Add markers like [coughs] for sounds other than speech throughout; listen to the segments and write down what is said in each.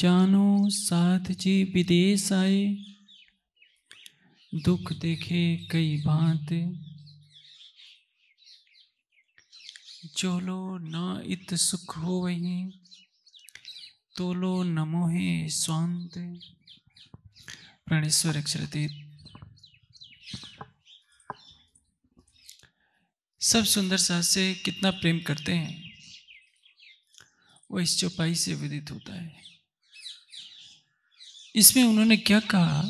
जानो साथ जी विदेश आए दुख देखे कई भांत चोलो ना इत सुख हो वही तोलो नमोहे स्वांत प्राणेश्वर अक्षरतीत सब सुंदर सास से कितना प्रेम करते हैं वो इस चौपाई से विदित होता है इसमें उन्होंने क्या कहा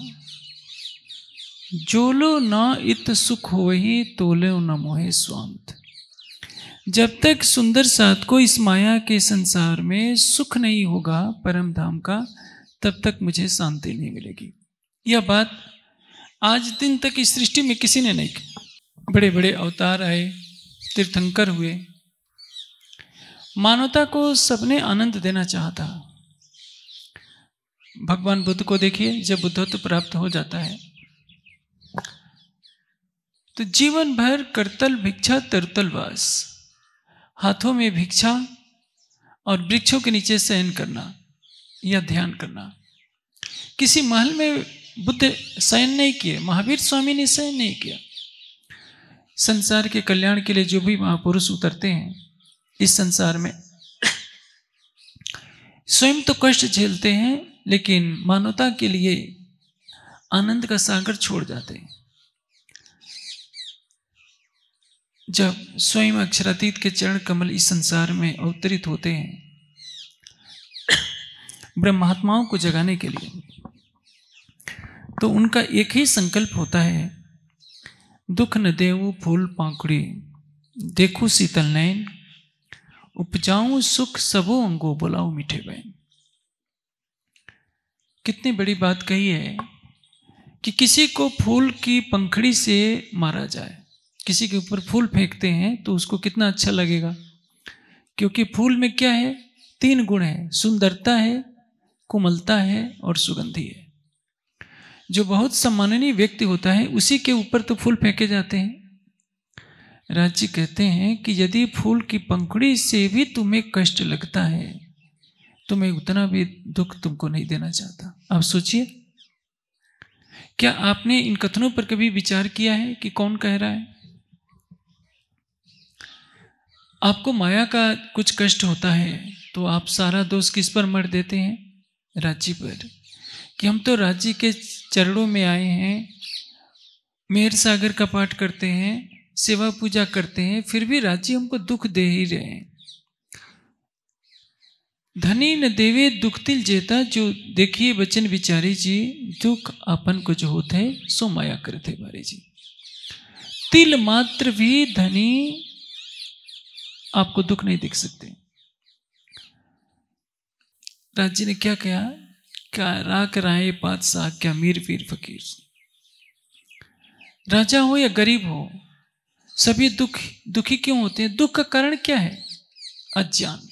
जोलो न इत सुख हो तो तोले न मोहे स्वांत जब तक सुंदर साथ को इस माया के संसार में सुख नहीं होगा परम धाम का तब तक मुझे शांति नहीं मिलेगी यह बात आज दिन तक इस सृष्टि में किसी ने नहीं की बड़े बड़े अवतार आए तीर्थंकर हुए मानवता को सबने आनंद देना चाहता था भगवान बुद्ध को देखिए जब बुद्धत्व प्राप्त हो जाता है तो जीवन भर करतल भिक्षा तरतल वास हाथों में भिक्षा और वृक्षों के नीचे सहन करना या ध्यान करना किसी महल में बुद्ध सहन नहीं किए महावीर स्वामी ने सहन नहीं किया संसार के कल्याण के लिए जो भी महापुरुष उतरते हैं इस संसार में [coughs] स्वयं तो कष्ट झेलते हैं लेकिन मानवता के लिए आनंद का सागर छोड़ जाते हैं जब स्वयं अक्षरातीत के चरण कमल इस संसार में अवतरित होते हैं ब्रह्मात्माओं को जगाने के लिए तो उनका एक ही संकल्प होता है दुख न देवु फूल पांकुड़ी देखू शीतल नयन उपजाऊ सुख सबो अंगो बुलाऊ मीठे बहन कितनी बड़ी बात कही है कि किसी को फूल की पंखड़ी से मारा जाए किसी के ऊपर फूल फेंकते हैं तो उसको कितना अच्छा लगेगा क्योंकि फूल में क्या है तीन गुण है सुंदरता है कोमलता है और सुगंधी है जो बहुत सम्माननीय व्यक्ति होता है उसी के ऊपर तो फूल फेंके जाते हैं राज जी कहते हैं कि यदि फूल की पंखुड़ी से भी तुम्हें कष्ट लगता है तो मैं उतना भी दुख तुमको नहीं देना चाहता आप सोचिए क्या आपने इन कथनों पर कभी विचार किया है कि कौन कह रहा है आपको माया का कुछ कष्ट होता है तो आप सारा दोष किस पर मर देते हैं राज्य पर कि हम तो राज्य के चरणों में आए हैं मेर सागर का पाठ करते हैं सेवा पूजा करते हैं फिर भी राज्य हमको दुख दे ही रहे हैं धनी न देवे दुख तिल जेता जो देखिए बचन बिचारी जी दुख अपन को जो होते है सो माया करते मारे जी तिल मात्र भी धनी आपको दुख नहीं देख सकते राज जी ने क्या कहा क्या राख राय पादशाह क्या मीर पीर फकीर राजा हो या गरीब हो सभी दुख दुखी क्यों होते हैं दुख का कारण क्या है अज्ञान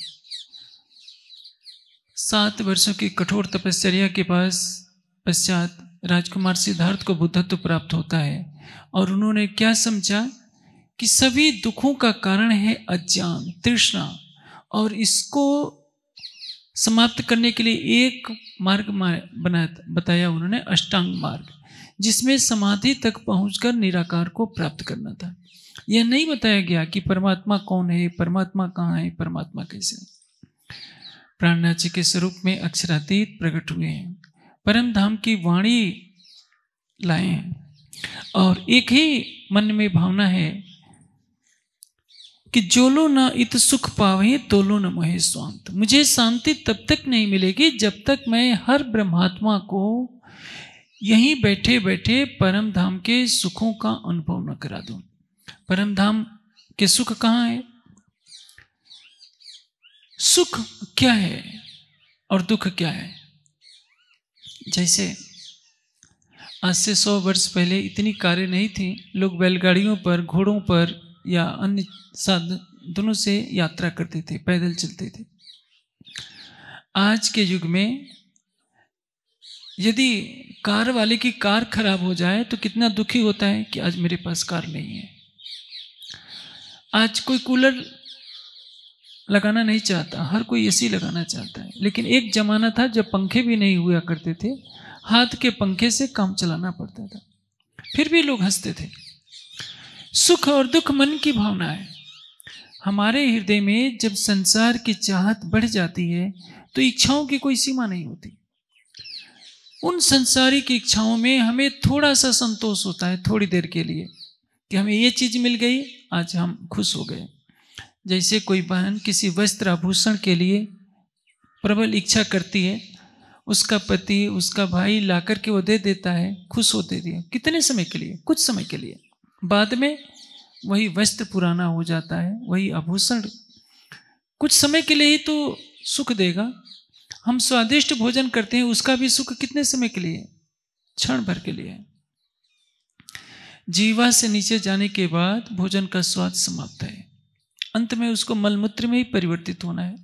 सात वर्षों की कठोर तपश्चर्या के पास पश्चात राजकुमार सिद्धार्थ को बुद्धत्व प्राप्त होता है और उन्होंने क्या समझा कि सभी दुखों का कारण है अज्ञान तृष्णा और इसको समाप्त करने के लिए एक मार्ग बना बताया उन्होंने अष्टांग मार्ग जिसमें समाधि तक पहुंचकर निराकार को प्राप्त करना था यह नहीं बताया गया कि परमात्मा कौन है परमात्मा कहाँ है परमात्मा कैसे है प्राणनाची के स्वरूप में अक्षरातीत प्रकट हुए हैं परम धाम की वाणी लाए हैं और एक ही मन में भावना है कि जो लो ना इत सुख पावे तो लो न मोहे स्वांत मुझे शांति तब तक नहीं मिलेगी जब तक मैं हर ब्रह्मात्मा को यहीं बैठे बैठे परम धाम के सुखों का अनुभव न करा दूं परम धाम के सुख कहाँ है सुख क्या है और दुख क्या है जैसे आज से सौ वर्ष पहले इतनी कारें नहीं थी लोग बैलगाड़ियों पर घोड़ों पर या अन्य साधन दोनों से यात्रा करते थे पैदल चलते थे आज के युग में यदि कार वाले की कार खराब हो जाए तो कितना दुखी होता है कि आज मेरे पास कार नहीं है आज कोई कूलर लगाना नहीं चाहता हर कोई एसी लगाना चाहता है लेकिन एक ज़माना था जब पंखे भी नहीं हुआ करते थे हाथ के पंखे से काम चलाना पड़ता था फिर भी लोग हंसते थे सुख और दुख मन की भावना है हमारे हृदय में जब संसार की चाहत बढ़ जाती है तो इच्छाओं की कोई सीमा नहीं होती उन संसारी की इच्छाओं में हमें थोड़ा सा संतोष होता है थोड़ी देर के लिए कि हमें ये चीज़ मिल गई आज हम खुश हो गए जैसे कोई बहन किसी वस्त्र आभूषण के लिए प्रबल इच्छा करती है उसका पति उसका भाई ला करके वो दे देता है खुश होते दिए कितने समय के लिए कुछ समय के लिए बाद में वही वस्त्र पुराना हो जाता है वही आभूषण कुछ समय के लिए ही तो सुख देगा हम स्वादिष्ट भोजन करते हैं उसका भी सुख कितने समय के लिए क्षण भर के लिए जीवा से नीचे जाने के बाद भोजन का स्वाद समाप्त है अंत में उसको मलमूत्र में ही परिवर्तित होना है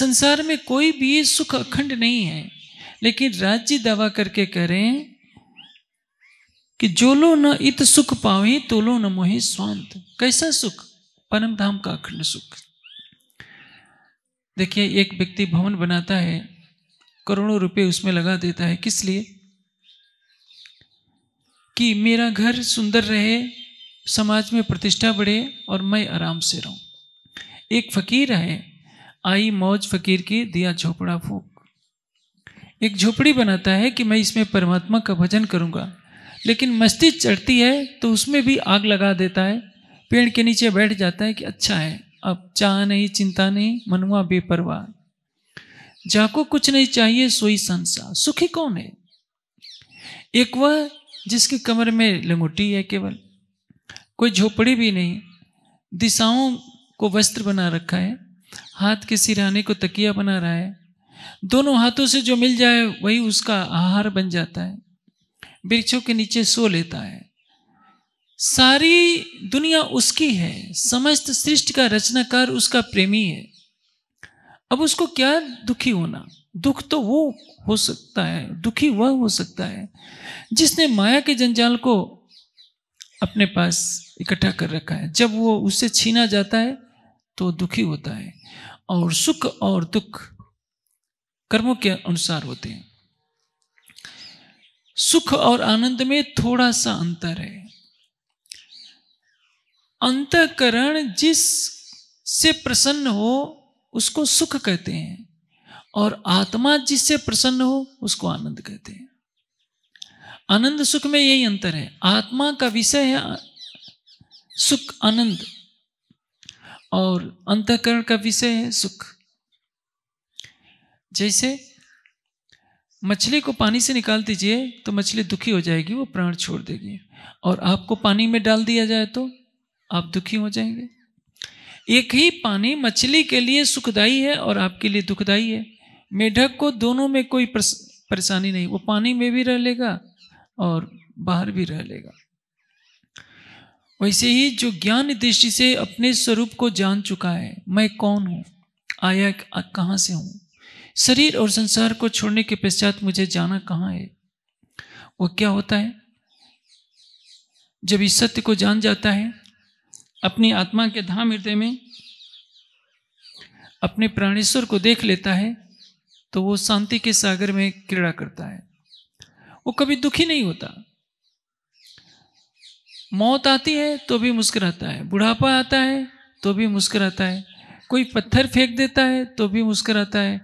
संसार में कोई भी सुख अखंड नहीं है लेकिन राज्य दावा करके करें कि जो लो न इत सुख पावे तो लो न मोहे स्वांत कैसा सुख परम धाम का अखंड सुख देखिए एक व्यक्ति भवन बनाता है करोड़ों रुपए उसमें लगा देता है किस लिए कि मेरा घर सुंदर रहे समाज में प्रतिष्ठा बढ़े और मैं आराम से रहूं एक फकीर है आई मौज फकीर की दिया झोपड़ा फूक एक झोपड़ी बनाता है कि मैं इसमें परमात्मा का भजन करूंगा लेकिन मस्ती चढ़ती है तो उसमें भी आग लगा देता है पेड़ के नीचे बैठ जाता है कि अच्छा है अब चाह नहीं चिंता नहीं मनुआ बेपरवाह जाको कुछ नहीं चाहिए सोई संसार सुखी कौन है एक वह जिसके कमर में लंगोटी है केवल कोई झोपड़ी भी नहीं दिशाओं को वस्त्र बना रखा है हाथ के सिराने को तकिया बना रहा है दोनों हाथों से जो मिल जाए वही उसका आहार बन जाता है वृक्षों के नीचे सो लेता है सारी दुनिया उसकी है समस्त सृष्टि का रचनाकार उसका प्रेमी है अब उसको क्या दुखी होना दुख तो वो हो सकता है दुखी वह हो सकता है जिसने माया के जंजाल को अपने पास इकट्ठा कर रखा है जब वो उससे छीना जाता है तो दुखी होता है और सुख और दुख कर्मों के अनुसार होते हैं सुख और आनंद में थोड़ा सा अंतर है अंतकरण जिस से प्रसन्न हो उसको सुख कहते हैं और आत्मा जिससे प्रसन्न हो उसको आनंद कहते हैं आनंद सुख में यही अंतर है आत्मा का विषय है सुख आनंद और अंतकरण का विषय है सुख जैसे मछली को पानी से निकाल दीजिए तो मछली दुखी हो जाएगी वो प्राण छोड़ देगी और आपको पानी में डाल दिया जाए तो आप दुखी हो जाएंगे एक ही पानी मछली के लिए सुखदाई है और आपके लिए दुखदाई है मेढक को दोनों में कोई परेशानी नहीं वो पानी में भी रह लेगा और बाहर भी रह लेगा वैसे ही जो ज्ञान दृष्टि से अपने स्वरूप को जान चुका है मैं कौन हूँ आया कहाँ से हूँ शरीर और संसार को छोड़ने के पश्चात मुझे जाना कहाँ है वो क्या होता है जब इस सत्य को जान जाता है अपनी आत्मा के धाम हृदय में अपने प्राणेश्वर को देख लेता है तो वो शांति के सागर में क्रीड़ा करता है वो कभी दुखी नहीं होता मौत आती है तो भी मुस्कुराता है बुढ़ापा आता है तो भी मुस्कुराता है कोई पत्थर फेंक देता है तो भी मुस्कुराता है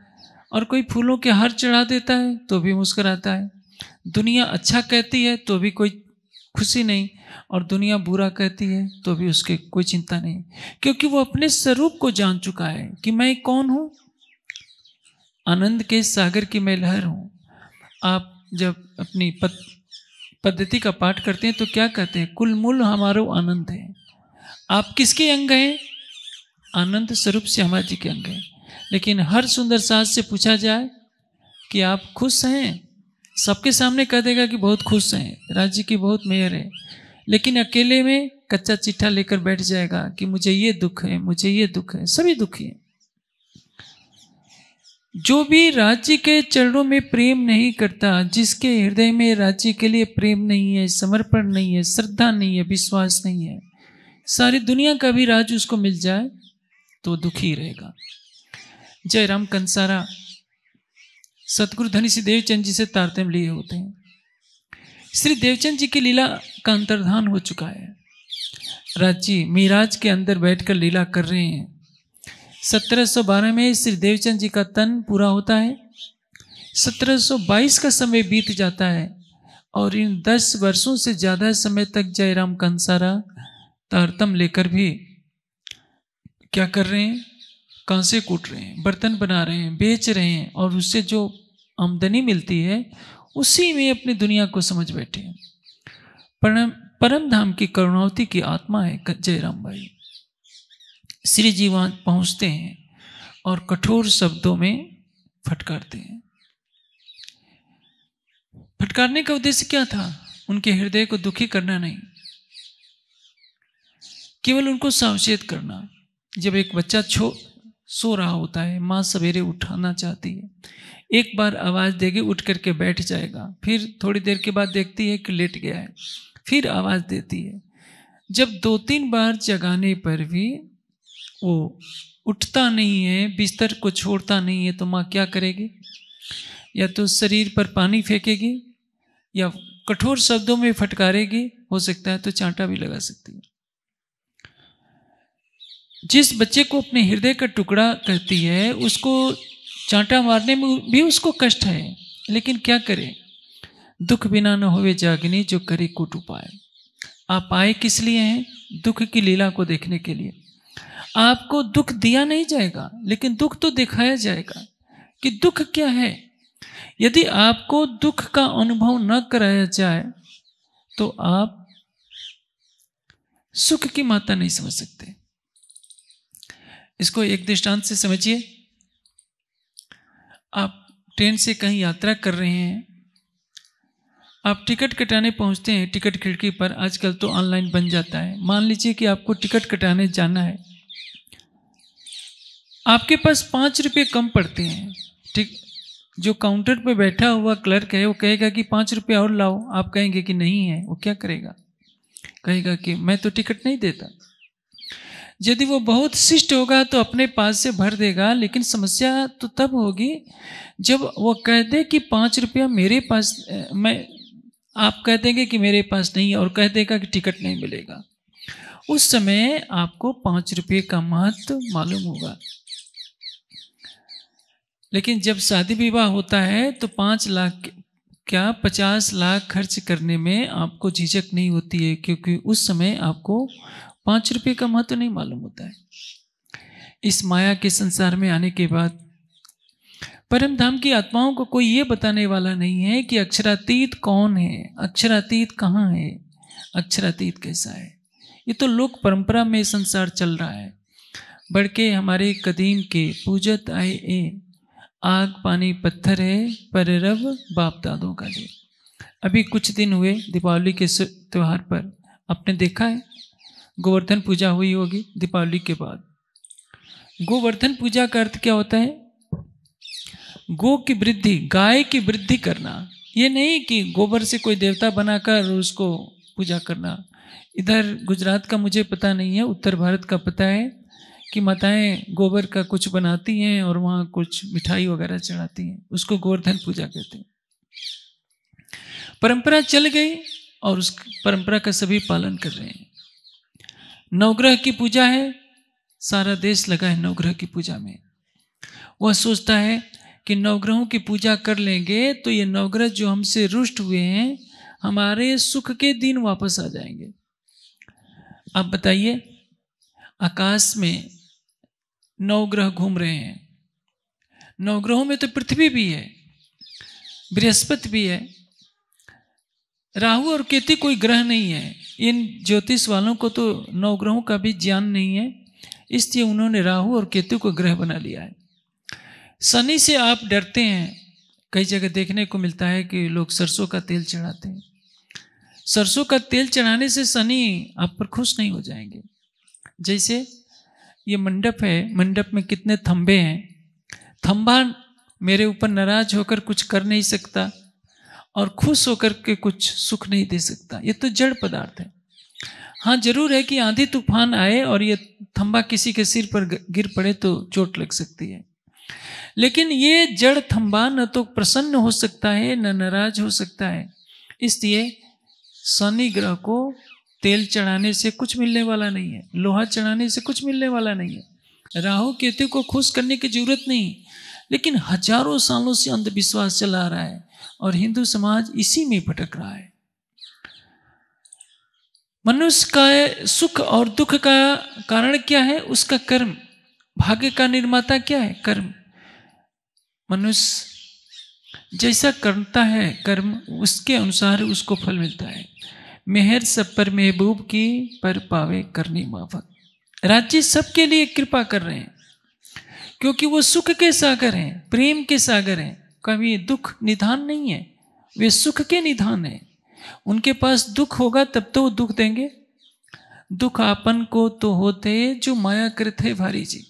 और कोई फूलों के हार चढ़ा देता है तो भी मुस्कुराता है दुनिया अच्छा कहती है तो भी कोई खुशी नहीं और दुनिया बुरा कहती है तो भी उसके कोई चिंता नहीं क्योंकि वो अपने स्वरूप को जान चुका है कि मैं कौन हूँ आनंद के सागर की मैं लहर हूँ आप जब अपनी पद पद्धति का पाठ करते हैं तो क्या कहते हैं कुल मूल हमारो आनंद है आप किसके अंग हैं आनंद स्वरूप से हमारे के अंग हैं लेकिन हर सुंदर साज से पूछा जाए कि आप खुश हैं सबके सामने कह देगा कि बहुत खुश हैं राज्य की बहुत मेयर है लेकिन अकेले में कच्चा चिट्ठा लेकर बैठ जाएगा कि मुझे ये दुख है मुझे ये दुख है सभी दुखी हैं जो भी राज्य के चरणों में प्रेम नहीं करता जिसके हृदय में राज्य के लिए प्रेम नहीं है समर्पण नहीं है श्रद्धा नहीं है विश्वास नहीं है सारी दुनिया का भी राज उसको मिल जाए तो दुखी रहेगा जयराम कंसारा सतगुरु धनी श्री देवचंद जी से तारतम्य लिए होते हैं श्री देवचंद जी की लीला का अंतर्धान हो चुका है राज्य मीराज के अंदर बैठकर लीला कर रहे हैं 1712 में श्री देवचंद जी का तन पूरा होता है 1722 का समय बीत जाता है और इन 10 वर्षों से ज़्यादा समय तक जयराम कंसारा तारतम लेकर भी क्या कर रहे हैं कांसे कूट रहे हैं बर्तन बना रहे हैं बेच रहे हैं और उससे जो आमदनी मिलती है उसी में अपनी दुनिया को समझ बैठे हैं परम परम धाम की करुणावती की आत्मा है जयराम भाई श्री जीवान पहुंचते हैं और कठोर शब्दों में फटकारते हैं फटकारने का उद्देश्य क्या था उनके हृदय को दुखी करना नहीं केवल उनको सावचेत करना जब एक बच्चा छो सो रहा होता है माँ सवेरे उठाना चाहती है एक बार आवाज़ देगी उठ करके बैठ जाएगा फिर थोड़ी देर के बाद देखती है कि लेट गया है फिर आवाज़ देती है जब दो तीन बार जगाने पर भी वो उठता नहीं है बिस्तर को छोड़ता नहीं है तो माँ क्या करेगी या तो शरीर पर पानी फेंकेगी या कठोर शब्दों में फटकारेगी हो सकता है तो चांटा भी लगा सकती है जिस बच्चे को अपने हृदय का टुकड़ा करती है उसको चांटा मारने में भी उसको कष्ट है लेकिन क्या करें दुख बिना न होवे जागनी जो करे कुट उपाय आप आए किस लिए हैं दुख की लीला को देखने के लिए आपको दुख दिया नहीं जाएगा लेकिन दुख तो दिखाया जाएगा कि दुख क्या है यदि आपको दुख का अनुभव न कराया जाए तो आप सुख की माता नहीं समझ सकते इसको एक दृष्टांत से समझिए आप ट्रेन से कहीं यात्रा कर रहे हैं आप टिकट कटाने पहुंचते हैं टिकट खिड़की पर आजकल तो ऑनलाइन बन जाता है मान लीजिए कि आपको टिकट कटाने जाना है आपके पास पाँच रुपये कम पड़ते हैं ठीक जो काउंटर पर बैठा हुआ क्लर्क है वो कहेगा कि पाँच रुपये और लाओ आप कहेंगे कि नहीं है वो क्या करेगा कहेगा कि मैं तो टिकट नहीं देता यदि वो बहुत शिष्ट होगा तो अपने पास से भर देगा लेकिन समस्या तो तब होगी जब वो कह दे कि पाँच रुपया मेरे पास मैं आप कह देंगे कि मेरे पास नहीं और कह देगा कि टिकट नहीं मिलेगा उस समय आपको पाँच रुपये का महत्व मालूम होगा लेकिन जब शादी विवाह होता है तो पाँच लाख क्या पचास लाख खर्च करने में आपको झिझक नहीं होती है क्योंकि उस समय आपको पाँच रुपये का महत्व तो नहीं मालूम होता है इस माया के संसार में आने के बाद परम धाम की आत्माओं को कोई ये बताने वाला नहीं है कि अक्षरातीत कौन है अक्षरातीत कहाँ है अक्षरातीत कैसा है ये तो लोक परंपरा में संसार चल रहा है बढ़ के हमारे कदीम के पूजत आए ए आग पानी पत्थर है पर रब बाप दादों का जी अभी कुछ दिन हुए दीपावली के त्यौहार पर आपने देखा है गोवर्धन पूजा हुई होगी दीपावली के बाद गोवर्धन पूजा का अर्थ क्या होता है गो की वृद्धि गाय की वृद्धि करना ये नहीं कि गोबर से कोई देवता बनाकर उसको पूजा करना इधर गुजरात का मुझे पता नहीं है उत्तर भारत का पता है कि माताएं गोबर का कुछ बनाती हैं और वहाँ कुछ मिठाई वगैरह चढ़ाती हैं उसको गोवर्धन पूजा कहते हैं परंपरा चल गई और उस परंपरा का सभी पालन कर रहे हैं नवग्रह की पूजा है सारा देश लगा है नवग्रह की पूजा में वह सोचता है कि नवग्रहों की पूजा कर लेंगे तो ये नवग्रह जो हमसे रुष्ट हुए हैं हमारे सुख के दिन वापस आ जाएंगे आप बताइए आकाश में नौ ग्रह घूम रहे हैं नौ ग्रहों में तो पृथ्वी भी है बृहस्पति भी है राहु और केतु कोई ग्रह नहीं है इन ज्योतिष वालों को तो नौ ग्रहों का भी ज्ञान नहीं है इसलिए उन्होंने राहु और केतु को ग्रह बना लिया है शनि से आप डरते हैं कई जगह देखने को मिलता है कि लोग सरसों का तेल चढ़ाते हैं सरसों का तेल चढ़ाने से शनि आप पर खुश नहीं हो जाएंगे जैसे ये मंडप है मंडप में कितने थंबे हैं थंबा मेरे ऊपर नाराज होकर कुछ कर नहीं सकता और खुश होकर के कुछ सुख नहीं दे सकता ये तो जड़ पदार्थ है हाँ जरूर है कि आंधी तूफान आए और ये थंबा किसी के सिर पर गिर पड़े तो चोट लग सकती है लेकिन ये जड़ थंबा न तो प्रसन्न हो सकता है न नाराज हो सकता है इसलिए शनि ग्रह को तेल चढ़ाने से कुछ मिलने वाला नहीं है लोहा चढ़ाने से कुछ मिलने वाला नहीं है राहु केतु को खुश करने की जरूरत नहीं लेकिन हजारों सालों से अंधविश्वास चला रहा है और हिंदू समाज इसी में भटक रहा है मनुष्य का सुख और दुख का कारण क्या है उसका कर्म भाग्य का निर्माता क्या है कर्म मनुष्य जैसा करता है कर्म उसके अनुसार उसको फल मिलता है मेहर सब पर महबूब की पर पावे करनी माफक राज्य सबके लिए कृपा कर रहे हैं क्योंकि वो सुख के सागर हैं प्रेम के सागर हैं कभी दुख निधान नहीं है वे सुख के निधान हैं उनके पास दुख होगा तब तो वो दुख देंगे दुख आपन को तो होते जो माया कृत है भारी जी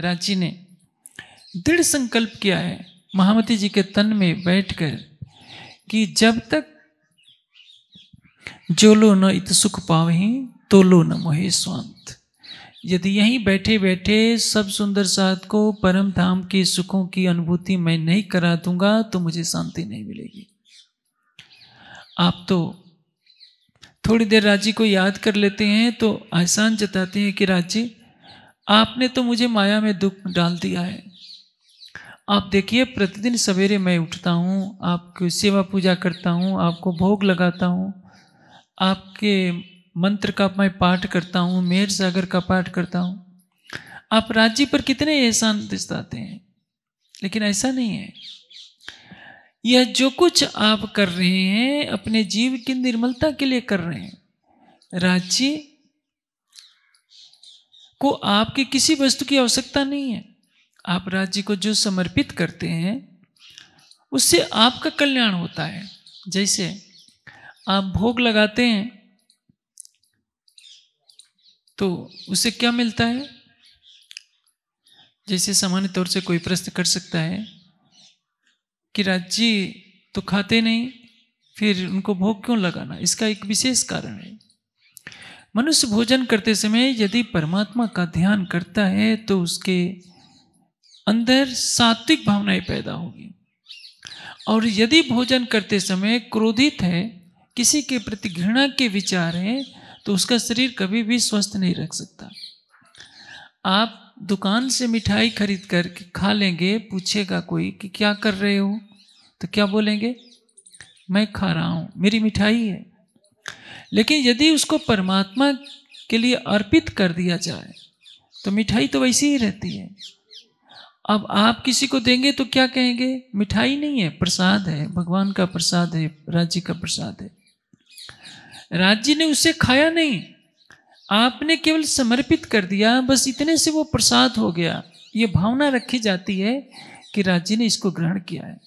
राजी ने दृढ़ संकल्प किया है महामती जी के तन में बैठकर कि जब तक जो लो न इत सुख पावही तो लो न मोहे स्वांत यदि यहीं बैठे बैठे सब सुंदर साथ को परम धाम के सुखों की अनुभूति मैं नहीं करा दूंगा तो मुझे शांति नहीं मिलेगी आप तो थोड़ी देर राजी को याद कर लेते हैं तो एहसान जताते हैं कि राजी आपने तो मुझे माया में दुख डाल दिया है आप देखिए प्रतिदिन सवेरे मैं उठता हूँ आपकी सेवा पूजा करता हूँ आपको भोग लगाता हूँ आपके मंत्र का मैं पाठ करता हूँ मेहर सागर का पाठ करता हूँ आप राज्य पर कितने एहसान दिस्ताते हैं लेकिन ऐसा नहीं है यह जो कुछ आप कर रहे हैं अपने जीव की निर्मलता के लिए कर रहे हैं राज्य को आपकी किसी वस्तु की आवश्यकता नहीं है आप राज्य को जो समर्पित करते हैं उससे आपका कल्याण होता है जैसे आप भोग लगाते हैं तो उसे क्या मिलता है जैसे सामान्य तौर से कोई प्रश्न कर सकता है कि राज्य तो खाते नहीं फिर उनको भोग क्यों लगाना इसका एक विशेष कारण है मनुष्य भोजन करते समय यदि परमात्मा का ध्यान करता है तो उसके अंदर सात्विक भावनाएं पैदा होगी और यदि भोजन करते समय क्रोधित है किसी के प्रति घृणा के विचार हैं तो उसका शरीर कभी भी स्वस्थ नहीं रख सकता आप दुकान से मिठाई खरीद कर खा लेंगे पूछेगा कोई कि क्या कर रहे हो तो क्या बोलेंगे मैं खा रहा हूँ मेरी मिठाई है लेकिन यदि उसको परमात्मा के लिए अर्पित कर दिया जाए तो मिठाई तो वैसी ही रहती है अब आप किसी को देंगे तो क्या कहेंगे मिठाई नहीं है प्रसाद है भगवान का प्रसाद है राज्य का प्रसाद है राज्य ने उसे खाया नहीं आपने केवल समर्पित कर दिया बस इतने से वो प्रसाद हो गया ये भावना रखी जाती है कि राज्य ने इसको ग्रहण किया है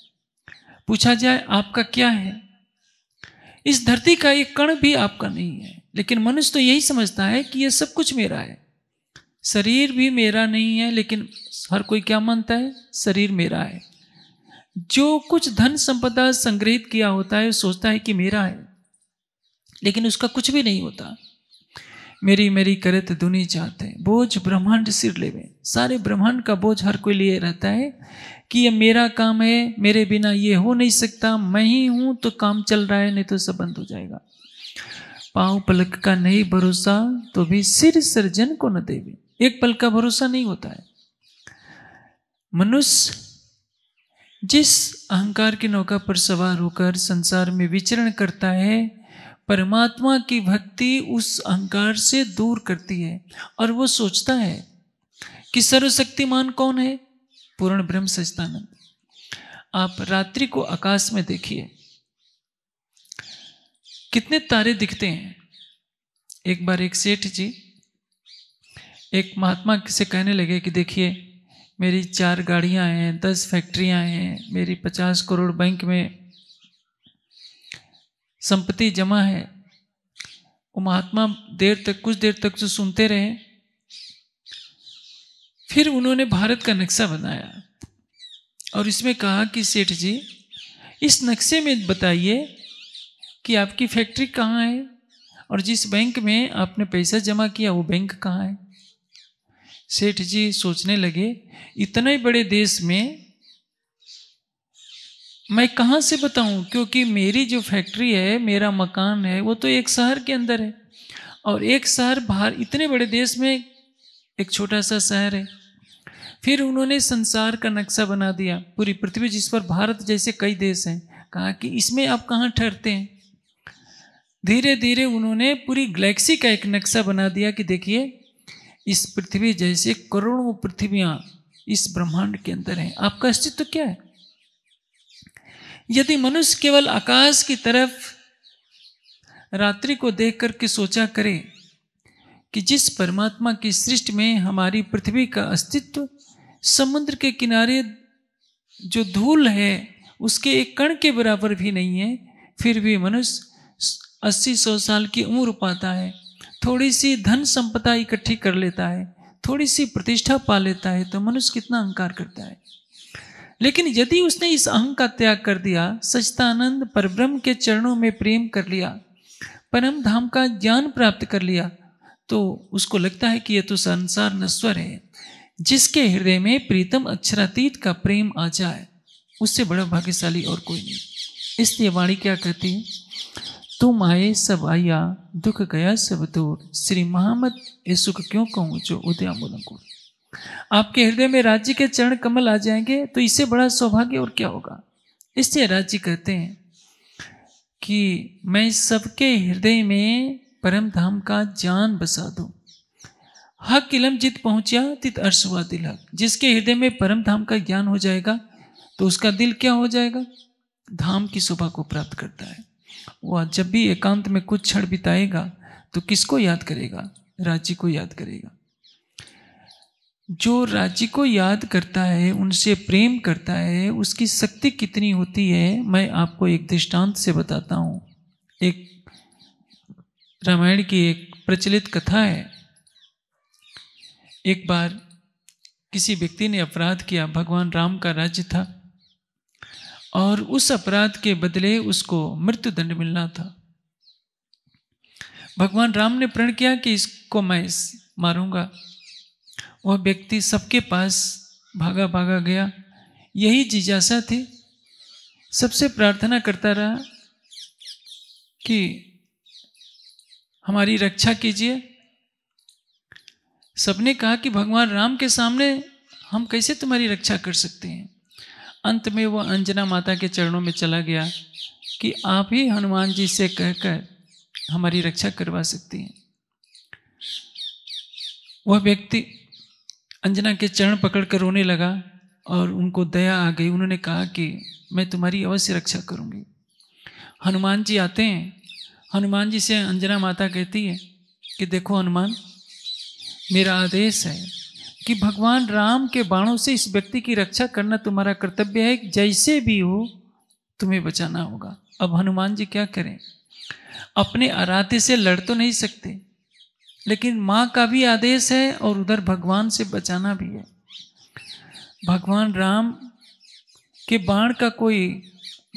पूछा जाए आपका क्या है इस धरती का एक कण भी आपका नहीं है लेकिन मनुष्य तो यही समझता है कि यह सब कुछ मेरा है शरीर भी मेरा नहीं है लेकिन हर कोई क्या मानता है शरीर मेरा है जो कुछ धन संपदा संग्रहित किया होता है सोचता है कि मेरा है लेकिन उसका कुछ भी नहीं होता मेरी मेरी करत दुनी चाहते बोझ ब्रह्मांड सिर ले सारे ब्रह्मांड का बोझ हर कोई लिए रहता है कि ये मेरा काम है मेरे बिना ये हो नहीं सकता मैं ही हूं तो काम चल रहा है नहीं तो सब बंद हो जाएगा पाँव पलक का नहीं भरोसा तो भी सिर सर्जन को न देवे एक पल का भरोसा नहीं होता है मनुष्य जिस अहंकार की नौका पर सवार होकर संसार में विचरण करता है परमात्मा की भक्ति उस अहंकार से दूर करती है और वो सोचता है कि सर्वशक्तिमान कौन है पूर्ण ब्रह्म सचिदानंद आप रात्रि को आकाश में देखिए कितने तारे दिखते हैं एक बार एक सेठ जी एक महात्मा से कहने लगे कि देखिए मेरी चार गाड़ियां हैं दस फैक्ट्रियां हैं मेरी पचास करोड़ बैंक में संपत्ति जमा है वो महात्मा देर तक कुछ देर तक जो तो सुनते रहे फिर उन्होंने भारत का नक्शा बनाया और इसमें कहा कि सेठ जी इस नक्शे में बताइए कि आपकी फैक्ट्री कहाँ है और जिस बैंक में आपने पैसा जमा किया वो बैंक कहाँ है सेठ जी सोचने लगे इतने बड़े देश में मैं कहाँ से बताऊँ क्योंकि मेरी जो फैक्ट्री है मेरा मकान है वो तो एक शहर के अंदर है और एक शहर बाहर इतने बड़े देश में एक छोटा सा शहर है फिर उन्होंने संसार का नक्शा बना दिया पूरी पृथ्वी जिस पर भारत जैसे कई देश हैं कहा कि इसमें आप कहाँ ठहरते हैं धीरे धीरे उन्होंने पूरी गलेक्सी का एक नक्शा बना दिया कि देखिए इस पृथ्वी जैसे करोड़ों पृथ्वियाँ इस ब्रह्मांड के अंदर हैं आपका अस्तित्व क्या है यदि मनुष्य केवल आकाश की तरफ रात्रि को देख करके सोचा करे कि जिस परमात्मा की सृष्टि में हमारी पृथ्वी का अस्तित्व समुद्र के किनारे जो धूल है उसके एक कण के बराबर भी नहीं है फिर भी मनुष्य अस्सी सौ साल की उम्र पाता है थोड़ी सी धन संपदा इकट्ठी कर लेता है थोड़ी सी प्रतिष्ठा पा लेता है तो मनुष्य कितना अहंकार करता है लेकिन यदि उसने इस अहंग का त्याग कर दिया सचितानंद परब्रह्म के चरणों में प्रेम कर लिया परम धाम का ज्ञान प्राप्त कर लिया तो उसको लगता है कि यह तो संसार नश्वर है जिसके हृदय में प्रीतम अक्षरातीत का प्रेम आ जाए उससे बड़ा भाग्यशाली और कोई नहीं इसलिए वाणी क्या कहती है तुम आए सब आया दुख गया सब दूर श्री महामद ये सुख क्यों कहूँ जो उदया आपके हृदय में राज्य के चरण कमल आ जाएंगे तो इससे बड़ा सौभाग्य और क्या होगा इसलिए राज्य कहते हैं कि मैं सबके हृदय में परम धाम का ज्ञान बसा दूं हक इलम जित पहुंचा तित अर्शवा दिल हक जिसके हृदय में परम धाम का ज्ञान हो जाएगा तो उसका दिल क्या हो जाएगा धाम की शोभा को प्राप्त करता है वह जब भी एकांत में कुछ क्षण बिताएगा तो किसको याद करेगा राज्य को याद करेगा जो राज्य को याद करता है उनसे प्रेम करता है उसकी शक्ति कितनी होती है मैं आपको एक दृष्टांत से बताता हूँ एक रामायण की एक प्रचलित कथा है एक बार किसी व्यक्ति ने अपराध किया भगवान राम का राज्य था और उस अपराध के बदले उसको मृत्युदंड मिलना था भगवान राम ने प्रण किया कि इसको मैं मारूंगा वह व्यक्ति सबके पास भागा भागा गया यही जिज्ञासा थी सबसे प्रार्थना करता रहा कि हमारी रक्षा कीजिए सबने कहा कि भगवान राम के सामने हम कैसे तुम्हारी रक्षा कर सकते हैं अंत में वह अंजना माता के चरणों में चला गया कि आप ही हनुमान जी से कहकर हमारी रक्षा करवा सकती हैं वह व्यक्ति अंजना के चरण पकड़कर रोने लगा और उनको दया आ गई उन्होंने कहा कि मैं तुम्हारी अवश्य रक्षा करूंगी हनुमान जी आते हैं हनुमान जी से अंजना माता कहती है कि देखो हनुमान मेरा आदेश है कि भगवान राम के बाणों से इस व्यक्ति की रक्षा करना तुम्हारा कर्तव्य है जैसे भी हो तुम्हें बचाना होगा अब हनुमान जी क्या करें अपने आराध्य से लड़ तो नहीं सकते लेकिन माँ का भी आदेश है और उधर भगवान से बचाना भी है भगवान राम के बाण का कोई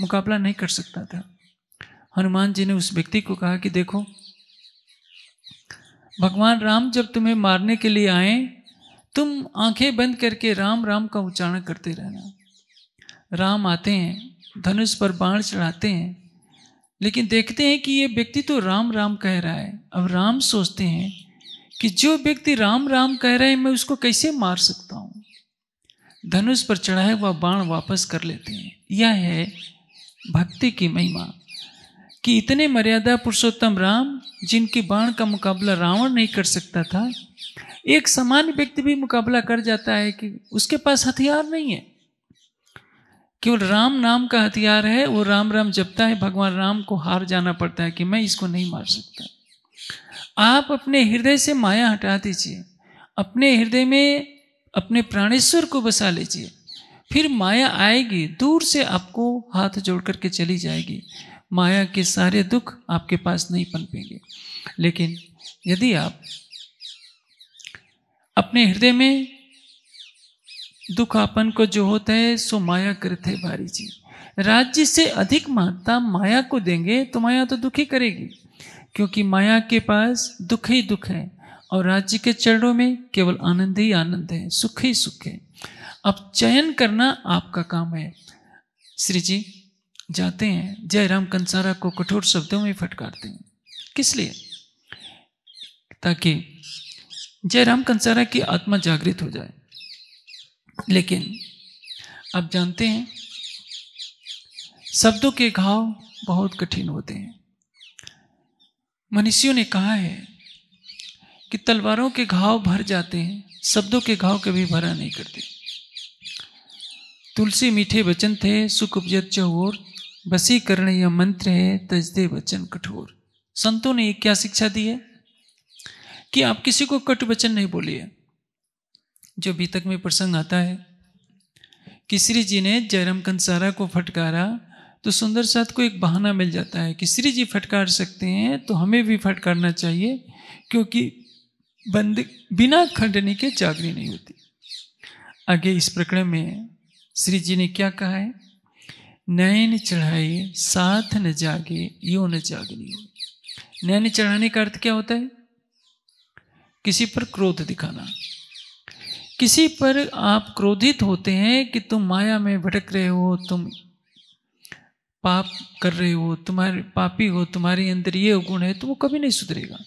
मुकाबला नहीं कर सकता था हनुमान जी ने उस व्यक्ति को कहा कि देखो भगवान राम जब तुम्हें मारने के लिए आए तुम आंखें बंद करके राम राम का उच्चारण करते रहना राम आते हैं धनुष पर बाण चढ़ाते हैं लेकिन देखते हैं कि ये व्यक्ति तो राम राम कह रहा है अब राम सोचते हैं कि जो व्यक्ति राम राम कह रहा है मैं उसको कैसे मार सकता हूँ धनुष पर चढ़ाए हुआ बाण वापस कर लेते हैं यह है भक्ति की महिमा कि इतने मर्यादा पुरुषोत्तम राम जिनके बाण का मुकाबला रावण नहीं कर सकता था एक सामान्य व्यक्ति भी मुकाबला कर जाता है कि उसके पास हथियार नहीं है केवल राम नाम का हथियार है वो राम राम जपता है भगवान राम को हार जाना पड़ता है कि मैं इसको नहीं मार सकता आप अपने हृदय से माया हटा दीजिए अपने हृदय में अपने प्राणेश्वर को बसा लीजिए फिर माया आएगी दूर से आपको हाथ जोड़ करके चली जाएगी माया के सारे दुख आपके पास नहीं पनपेंगे लेकिन यदि आप अपने हृदय में दुख आपन को जो होता है सो माया कृत है भारी जी राज्य से अधिक महत्ता माया को देंगे तो माया तो दुखी करेगी क्योंकि माया के पास दुख ही दुख है और राज्य के चरणों में केवल आनंद ही आनंद है सुख ही सुख है अब चयन करना आपका काम है श्री जी जाते हैं जयराम कंसारा को कठोर शब्दों में फटकारते हैं किस लिए ताकि जयराम कंसारा की आत्मा जागृत हो जाए लेकिन आप जानते हैं शब्दों के घाव बहुत कठिन होते हैं मनुष्यों ने कहा है कि तलवारों के घाव भर जाते हैं शब्दों के घाव कभी भरा नहीं करते तुलसी मीठे वचन थे सुख उपजत बसी करण यह मंत्र है तजदे वचन कठोर संतों ने क्या शिक्षा दी है कि आप किसी को कट वचन नहीं बोलिए जो बीतक में प्रसंग आता है किसरी जी ने जयराम कंसारा को फटकारा तो सुंदर साथ को एक बहाना मिल जाता है कि श्री जी फटकार सकते हैं तो हमें भी फटकारना चाहिए क्योंकि बंद बिना खंडने के जागरी नहीं होती आगे इस प्रकरण में श्री जी ने क्या कहा है नयन चढ़ाए साथ न जागे यो न जागनी हो नयन चढ़ाने का अर्थ क्या होता है किसी पर क्रोध दिखाना किसी पर आप क्रोधित होते हैं कि तुम माया में भटक रहे हो तुम पाप कर रहे हो तुम्हारे पापी हो तुम्हारे अंदर ये गुण है तो वो कभी नहीं सुधरेगा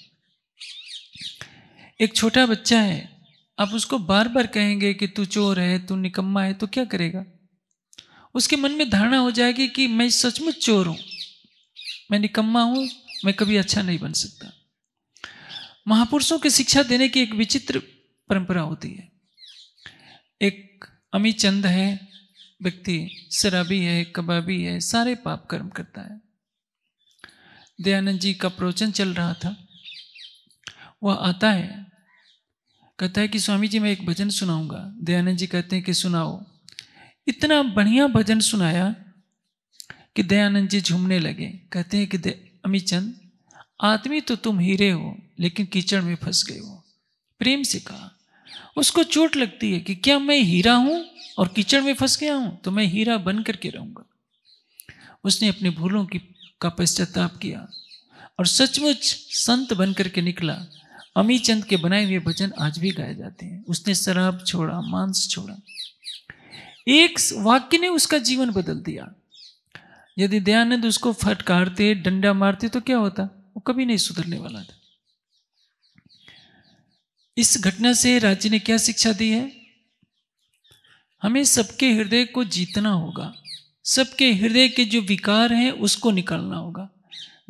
एक छोटा बच्चा है आप उसको बार बार कहेंगे कि तू चोर है तू निकम्मा है तो क्या करेगा उसके मन में धारणा हो जाएगी कि मैं सचमुच चोर हूँ मैं निकम्मा हूँ मैं कभी अच्छा नहीं बन सकता महापुरुषों की शिक्षा देने की एक विचित्र परंपरा होती है एक अमी चंद है व्यक्ति शराबी है कबाबी है सारे पाप कर्म करता है दयानंद जी का प्रवचन चल रहा था वह आता है कहता है कि स्वामी जी मैं एक भजन सुनाऊंगा दयानंद जी कहते हैं कि सुनाओ इतना बढ़िया भजन सुनाया कि दयानंद जी झूमने लगे कहते हैं कि अमीचंद चंद आदमी तो तुम हीरे हो लेकिन कीचड़ में फंस गए हो प्रेम से कहा उसको चोट लगती है कि क्या मैं हीरा हूं और कीचड़ में फंस गया हूं तो मैं हीरा बन करके रहूंगा उसने अपनी भूलों की का पश्चाताप किया और सचमुच संत बन करके निकला अमी चंद के बनाए हुए भजन आज भी गाए जाते हैं उसने शराब छोड़ा मांस छोड़ा एक वाक्य ने उसका जीवन बदल दिया यदि दयानंद उसको फटकारते डंडा मारते तो क्या होता वो कभी नहीं सुधरने वाला था इस घटना से राज्य ने क्या शिक्षा दी है हमें सबके हृदय को जीतना होगा सबके हृदय के जो विकार हैं उसको निकालना होगा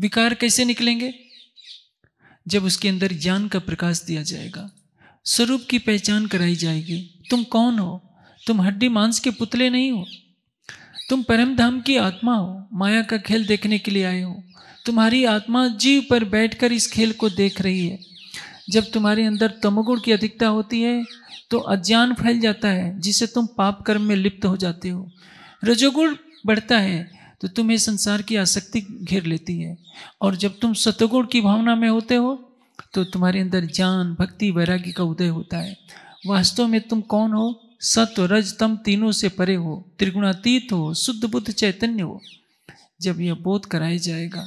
विकार कैसे निकलेंगे जब उसके अंदर ज्ञान का प्रकाश दिया जाएगा स्वरूप की पहचान कराई जाएगी तुम कौन हो तुम हड्डी मांस के पुतले नहीं हो तुम परम धाम की आत्मा हो माया का खेल देखने के लिए आए हो तुम्हारी आत्मा जीव पर बैठकर इस खेल को देख रही है जब तुम्हारे अंदर तमोगुण की अधिकता होती है तो अज्ञान फैल जाता है जिससे तुम पाप कर्म में लिप्त हो जाते हो रजोगुण बढ़ता है तो तुम्हें संसार की आसक्ति घेर लेती है और जब तुम सतगुण की भावना में होते हो तो तुम्हारे अंदर ज्ञान भक्ति वैराग्य का उदय होता है वास्तव में तुम कौन हो सत रज तम तीनों से परे हो त्रिगुणातीत हो शुद्ध बुद्ध चैतन्य हो जब यह बोध कराया जाएगा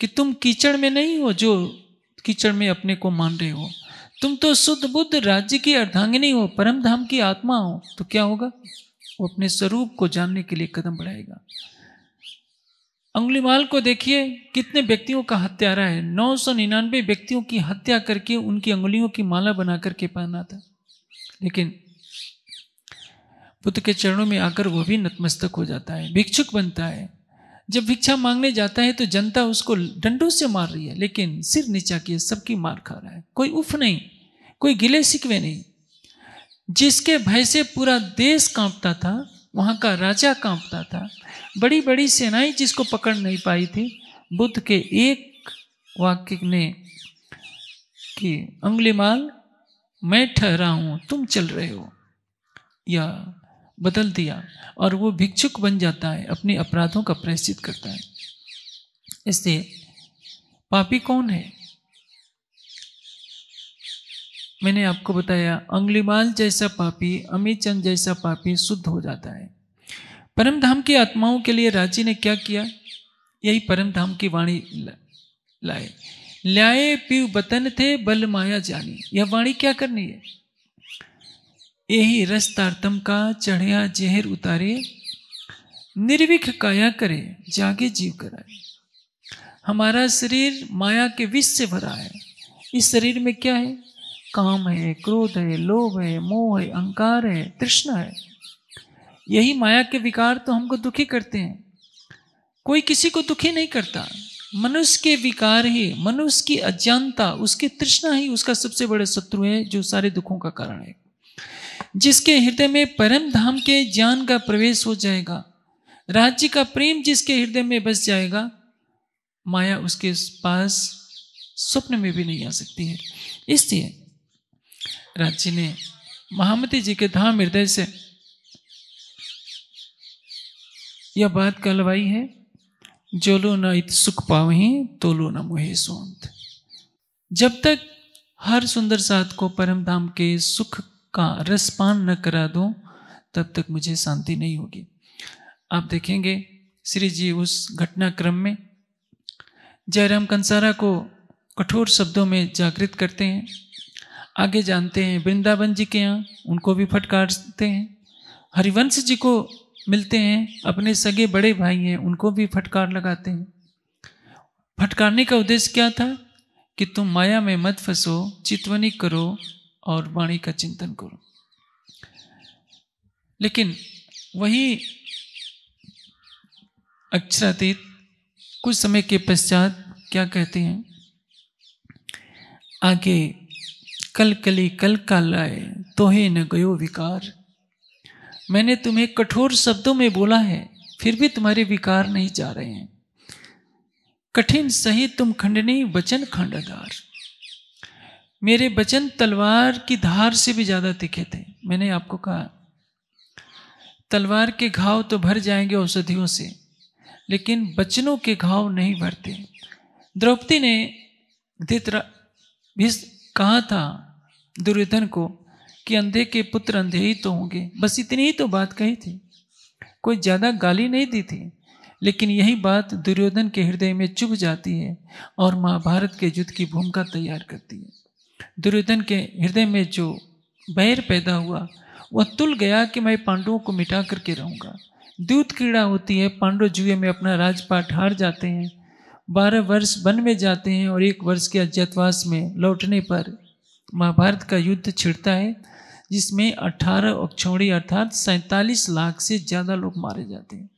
कि तुम कीचड़ में नहीं हो जो कीचड़ में अपने को मान रहे हो तुम तो शुद्ध बुद्ध राज्य की अर्धांगिनी हो परम धाम की आत्मा हो तो क्या होगा वो अपने स्वरूप को जानने के लिए कदम बढ़ाएगा अंगुलीमाल को देखिए कितने व्यक्तियों का हत्यारा है नौ सौ निन्यानवे व्यक्तियों की हत्या करके उनकी अंगुलियों की माला बना करके पहना था लेकिन बुद्ध के चरणों में आकर वह भी नतमस्तक हो जाता है भिक्षुक बनता है जब भिक्षा मांगने जाता है तो जनता उसको डंडों से मार रही है लेकिन सिर नीचा किए सबकी मार खा रहा है कोई उफ नहीं कोई गिले सिकवे नहीं जिसके भय से पूरा देश कांपता था वहाँ का राजा कांपता था बड़ी बड़ी सेनाएं जिसको पकड़ नहीं पाई थी बुद्ध के एक वाक्य ने कि अंगुलिमाल मैं ठहरा हूँ तुम चल रहे हो या बदल दिया और वो भिक्षुक बन जाता है अपने अपराधों का प्रायश्चित करता है इसलिए पापी कौन है मैंने आपको बताया अंगलीमाल जैसा पापी अमीचंद जैसा पापी शुद्ध हो जाता है परम धाम की आत्माओं के लिए राजी ने क्या किया यही परम धाम की वाणी लाए लाए पीव बतन थे बल माया जानी यह वाणी क्या करनी है यही रस तारतम का चढ़या जहर उतारे निर्विख काया करे जागे जीव कराए हमारा शरीर माया के विष से भरा है इस शरीर में क्या है काम है क्रोध है लोभ है मोह है अहंकार है तृष्णा है यही माया के विकार तो हमको दुखी करते हैं कोई किसी को दुखी नहीं करता मनुष्य के विकार ही मनुष्य की अज्ञानता उसकी तृष्णा ही उसका सबसे बड़ा शत्रु है जो सारे दुखों का कारण है जिसके हृदय में परम धाम के ज्ञान का प्रवेश हो जाएगा राज्य का प्रेम जिसके हृदय में बस जाएगा माया उसके पास स्वप्न में भी नहीं आ सकती है इसलिए राज्य ने महामती जी के धाम हृदय से यह बात कहलवाई है जो लो न इत सुख पावही तो लो न मोहे सोंत जब तक हर सुंदर साथ को परम धाम के सुख का रसपान न करा दो तब तक मुझे शांति नहीं होगी आप देखेंगे श्री जी उस घटनाक्रम में जयराम कंसारा को कठोर शब्दों में जागृत करते हैं आगे जानते हैं वृंदावन जी के यहाँ उनको भी फटकारते हैं हरिवंश जी को मिलते हैं अपने सगे बड़े भाई हैं उनको भी फटकार लगाते हैं फटकारने का उद्देश्य क्या था कि तुम माया में मत फंसो चितवनी करो और वाणी का चिंतन करो लेकिन वही अक्षरातीत कुछ समय के पश्चात क्या कहते हैं आगे कल कली कल का लाए तोहे न गयो विकार मैंने तुम्हें कठोर शब्दों में बोला है फिर भी तुम्हारे विकार नहीं जा रहे हैं कठिन सही तुम खंडनी वचन खंडदार मेरे वचन तलवार की धार से भी ज़्यादा तीखे थे मैंने आपको कहा तलवार के घाव तो भर जाएंगे औषधियों से लेकिन बचनों के घाव नहीं भरते द्रौपदी ने धित्रा भी कहा था दुर्योधन को कि अंधे के पुत्र अंधे ही तो होंगे बस इतनी ही तो बात कही थी कोई ज़्यादा गाली नहीं दी थी लेकिन यही बात दुर्योधन के हृदय में चुभ जाती है और महाभारत के युद्ध की भूमिका तैयार करती है दुर्योधन के हृदय में जो बैर पैदा हुआ वह तुल गया कि मैं पांडवों को मिटा करके रहूँगा दूत क्रीड़ा होती है पांडव जुए में अपना राजपाट हार जाते हैं बारह वर्ष वन में जाते हैं और एक वर्ष के अज्ञातवास में लौटने पर महाभारत का युद्ध छिड़ता है जिसमें अठारह अक्षौड़ी अर्थात सैंतालीस लाख से ज़्यादा लोग मारे जाते हैं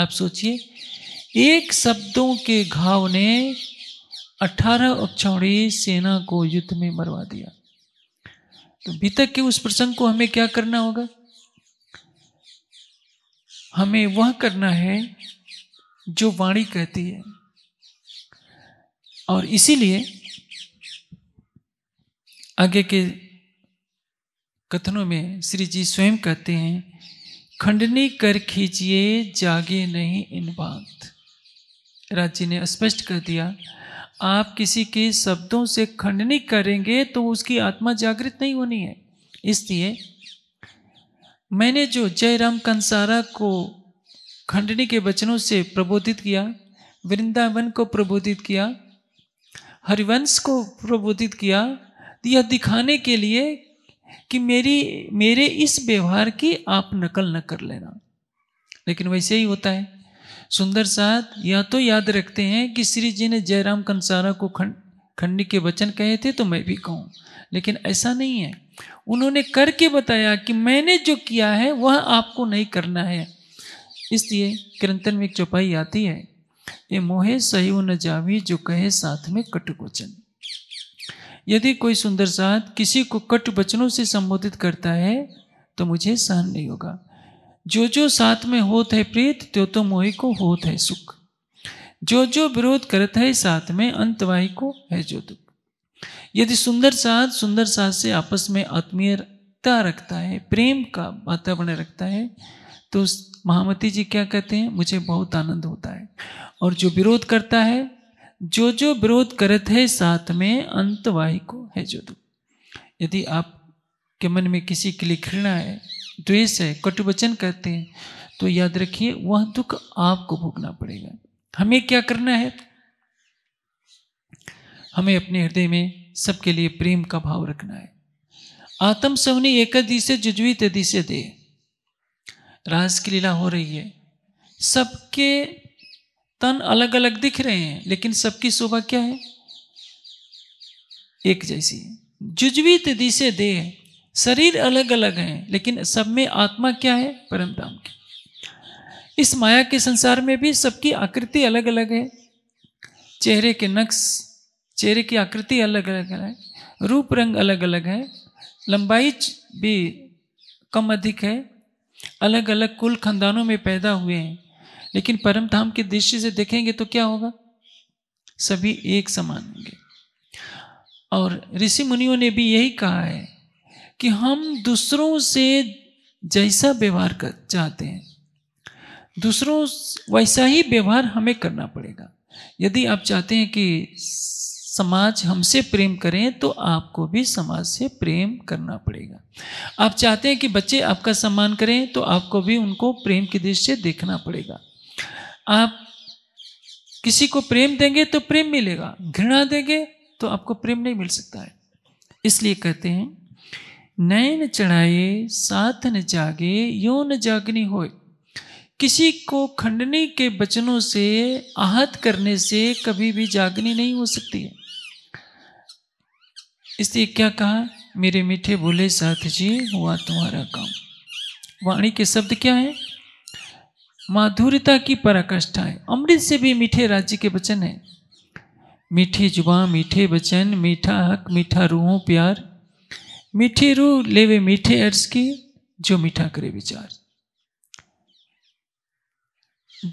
आप सोचिए एक शब्दों के घाव ने अठारह अक्षौड़ी सेना को युद्ध में मरवा दिया तो भीतक के उस प्रसंग को हमें क्या करना होगा हमें वह करना है जो वाणी कहती है और इसीलिए आगे के कथनों में श्री जी स्वयं कहते हैं खंडनी कर खींचिए जागे नहीं इन बात राज्य ने स्पष्ट कर दिया आप किसी के शब्दों से खंडनी करेंगे तो उसकी आत्मा जागृत नहीं होनी है इसलिए मैंने जो जयराम कंसारा को खंडनी के वचनों से प्रबोधित किया वृंदावन को प्रबोधित किया हरिवंश को प्रबोधित किया यह दिखाने के लिए कि मेरी मेरे इस व्यवहार की आप नकल न कर लेना लेकिन वैसे ही होता है सुंदर साथ या तो याद रखते हैं कि श्री जी ने जयराम कंसारा को खंड खंड के वचन कहे थे तो मैं भी कहूँ लेकिन ऐसा नहीं है उन्होंने करके बताया कि मैंने जो किया है वह आपको नहीं करना है इसलिए किरंतन में एक चौपाई आती है ये मोहे सही न जावी जो कहे साथ में कटु वचन यदि कोई सुंदर साथ किसी को कट वचनों से संबोधित करता है तो मुझे सहन नहीं होगा जो जो साथ में होत है प्रीत त्यो तो मोहि को होत है सुख जो जो विरोध करत है साथ में अंतवाही को है जो दुख यदि सुंदर साथ सुंदर साथ से आपस में आत्मीयता रखता है प्रेम का वातावरण रखता है तो महामती जी क्या कहते हैं मुझे बहुत आनंद होता है और जो विरोध करता है जो जो विरोध करत है साथ में अंतवाही को है जो दुख यदि आप के मन में किसी के लिए घृणा है द्वेष है कटुवचन कहते हैं तो याद रखिए वह दुख आपको भोगना पड़ेगा हमें क्या करना है हमें अपने हृदय में सबके लिए प्रेम का भाव रखना है आत्म सवनी एक दिशे जुजवीत से दे रास की लीला हो रही है सबके तन अलग अलग दिख रहे हैं लेकिन सबकी शोभा क्या है एक जैसी जुजवीत से देह शरीर अलग अलग हैं लेकिन सब में आत्मा क्या है परमधाम की इस माया के संसार में भी सबकी आकृति अलग अलग है चेहरे के नक्श चेहरे की आकृति अलग अलग है रूप रंग अलग अलग है लंबाई भी कम अधिक है अलग अलग कुल खानदानों में पैदा हुए हैं लेकिन परम धाम की दृष्टि से देखेंगे तो क्या होगा सभी एक समान होंगे और ऋषि मुनियों ने भी यही कहा है कि हम दूसरों से जैसा व्यवहार कर चाहते हैं दूसरों वैसा ही व्यवहार हमें करना पड़ेगा यदि आप चाहते हैं कि समाज हमसे प्रेम करें तो आपको भी समाज से प्रेम करना पड़ेगा आप चाहते हैं कि बच्चे आपका सम्मान करें तो आपको भी उनको प्रेम की दृष्टि से देखना पड़ेगा आप किसी को प्रेम देंगे तो प्रेम मिलेगा घृणा देंगे तो आपको प्रेम नहीं मिल सकता है इसलिए कहते हैं नयन चढ़ाए साथ न जागे यो न जागनी होए किसी को खंडनी के वचनों से आहत करने से कभी भी जागनी नहीं हो सकती है इसलिए क्या कहा मेरे मीठे बोले साथ जी हुआ तुम्हारा काम वाणी के शब्द क्या है माधुर्यता की पराकाष्ठा है अमृत से भी मीठे राज्य के वचन है मीठी जुबा मीठे वचन मीठा हक मीठा रूहों प्यार मीठी रू लेवे मीठे अर्ज की जो मीठा करे विचार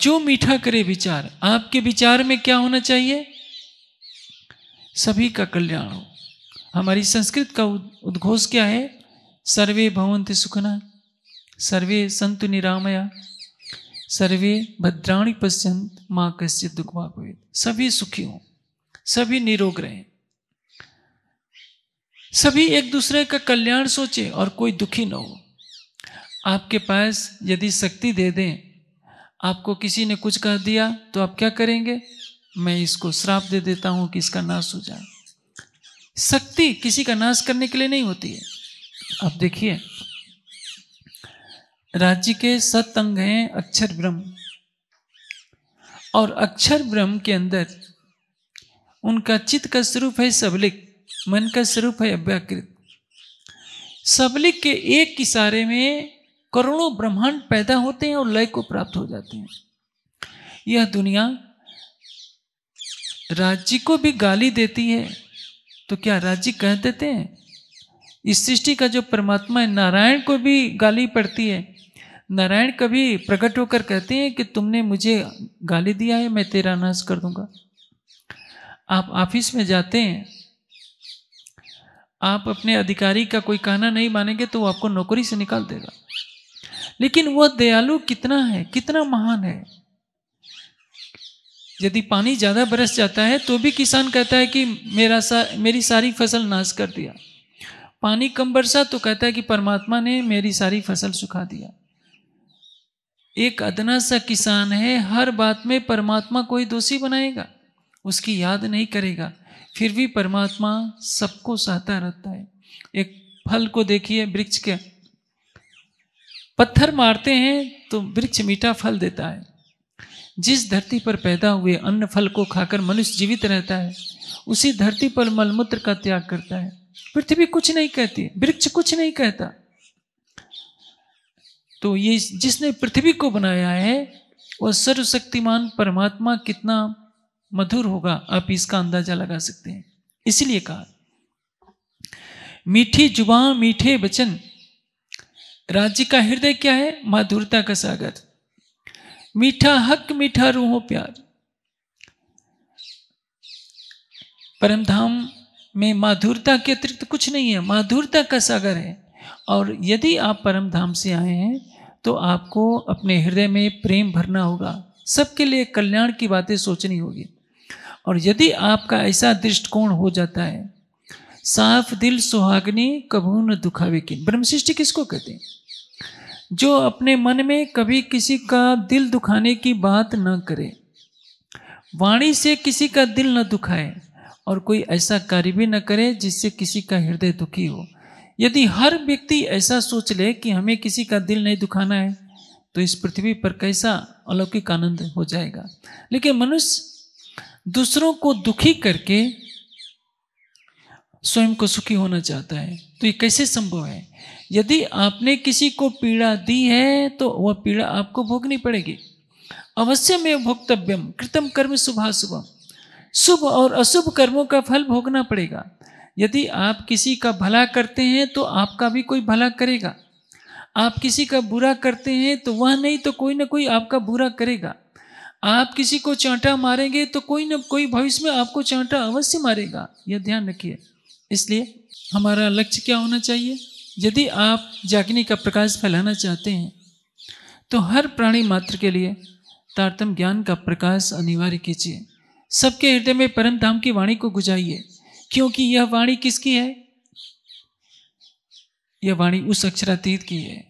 जो मीठा करे विचार आपके विचार में क्या होना चाहिए सभी का कल्याण हो हमारी संस्कृत का उद्घोष क्या है सर्वे भवंत सुखना सर्वे संतु निरामया सर्वे भद्राणी पश्यंत माँ कश्य दुखवा सभी सुखी हों सभी निरोग रहें सभी एक दूसरे का कल्याण सोचे और कोई दुखी ना हो आपके पास यदि शक्ति दे दें आपको किसी ने कुछ कह दिया तो आप क्या करेंगे मैं इसको श्राप दे देता हूं कि इसका नाश हो जाए शक्ति किसी का नाश करने के लिए नहीं होती है आप देखिए राज्य के सत अंग हैं अक्षर ब्रह्म और अक्षर ब्रह्म के अंदर उनका चित्त का स्वरूप है सबलिक मन का स्वरूप है अव्याकृत सबलिक के एक किसारे में करोड़ों ब्रह्मांड पैदा होते हैं और लय को प्राप्त हो जाते हैं यह दुनिया राज्य को भी गाली देती है तो क्या राज्य कह देते हैं इस सृष्टि का जो परमात्मा है नारायण को भी गाली पड़ती है नारायण कभी प्रकट होकर कहते हैं कि तुमने मुझे गाली दिया है मैं तेरा नाश कर दूंगा आप ऑफिस में जाते हैं आप अपने अधिकारी का कोई कहना नहीं मानेंगे तो वो आपको नौकरी से निकाल देगा लेकिन वह दयालु कितना है कितना महान है यदि पानी ज़्यादा बरस जाता है तो भी किसान कहता है कि मेरा सा मेरी सारी फसल नाश कर दिया पानी कम बरसा तो कहता है कि परमात्मा ने मेरी सारी फसल सुखा दिया एक अदना सा किसान है हर बात में परमात्मा कोई दोषी बनाएगा उसकी याद नहीं करेगा फिर भी परमात्मा सबको सहता रहता है एक फल को देखिए वृक्ष के पत्थर मारते हैं तो वृक्ष मीठा फल देता है जिस धरती पर पैदा हुए अन्न फल को खाकर मनुष्य जीवित रहता है उसी धरती पर मलमूत्र का त्याग करता है पृथ्वी कुछ नहीं कहती वृक्ष कुछ नहीं कहता तो ये जिसने पृथ्वी को बनाया है वह सर्वशक्तिमान परमात्मा कितना मधुर होगा आप इसका अंदाजा लगा सकते हैं इसलिए कहा मीठी जुबा मीठे वचन राज्य का हृदय क्या है माधुरता का सागर मीठा हक मीठा रूहो प्यार परमधाम में माधुरता के अतिरिक्त कुछ नहीं है माधुरता का सागर है और यदि आप परमधाम से आए हैं तो आपको अपने हृदय में प्रेम भरना होगा सबके लिए कल्याण की बातें सोचनी होगी और यदि आपका ऐसा दृष्टिकोण हो जाता है साफ दिल सुहागनी कभू न दुखावे की ब्रह्मशिष्टि किसको कहते हैं जो अपने मन में कभी किसी का दिल दुखाने की बात न करे वाणी से किसी का दिल न दुखाए और कोई ऐसा कार्य भी न करे जिससे किसी का हृदय दुखी हो यदि हर व्यक्ति ऐसा सोच ले कि हमें किसी का दिल नहीं दुखाना है तो इस पृथ्वी पर कैसा अलौकिक आनंद हो जाएगा लेकिन मनुष्य दूसरों को दुखी करके स्वयं को सुखी होना चाहता है तो ये कैसे संभव है यदि आपने किसी को पीड़ा दी है तो वह पीड़ा आपको भोगनी पड़ेगी अवश्य में भोक्तव्यम कृतम कर्म सुबह सुबह शुभ और अशुभ कर्मों का फल भोगना पड़ेगा यदि आप किसी का भला करते हैं तो आपका भी कोई भला करेगा आप किसी का बुरा करते हैं तो वह नहीं तो कोई ना कोई आपका बुरा करेगा आप किसी को चांटा मारेंगे तो कोई ना कोई भविष्य में आपको चांटा अवश्य मारेगा यह ध्यान रखिए इसलिए हमारा लक्ष्य क्या होना चाहिए यदि आप जागनी का प्रकाश फैलाना चाहते हैं तो हर प्राणी मात्र के लिए तारतम ज्ञान का प्रकाश अनिवार्य कीजिए सबके हृदय में परम धाम की वाणी को गुजाइए क्योंकि यह वाणी किसकी है यह वाणी उस अक्षरातीत की है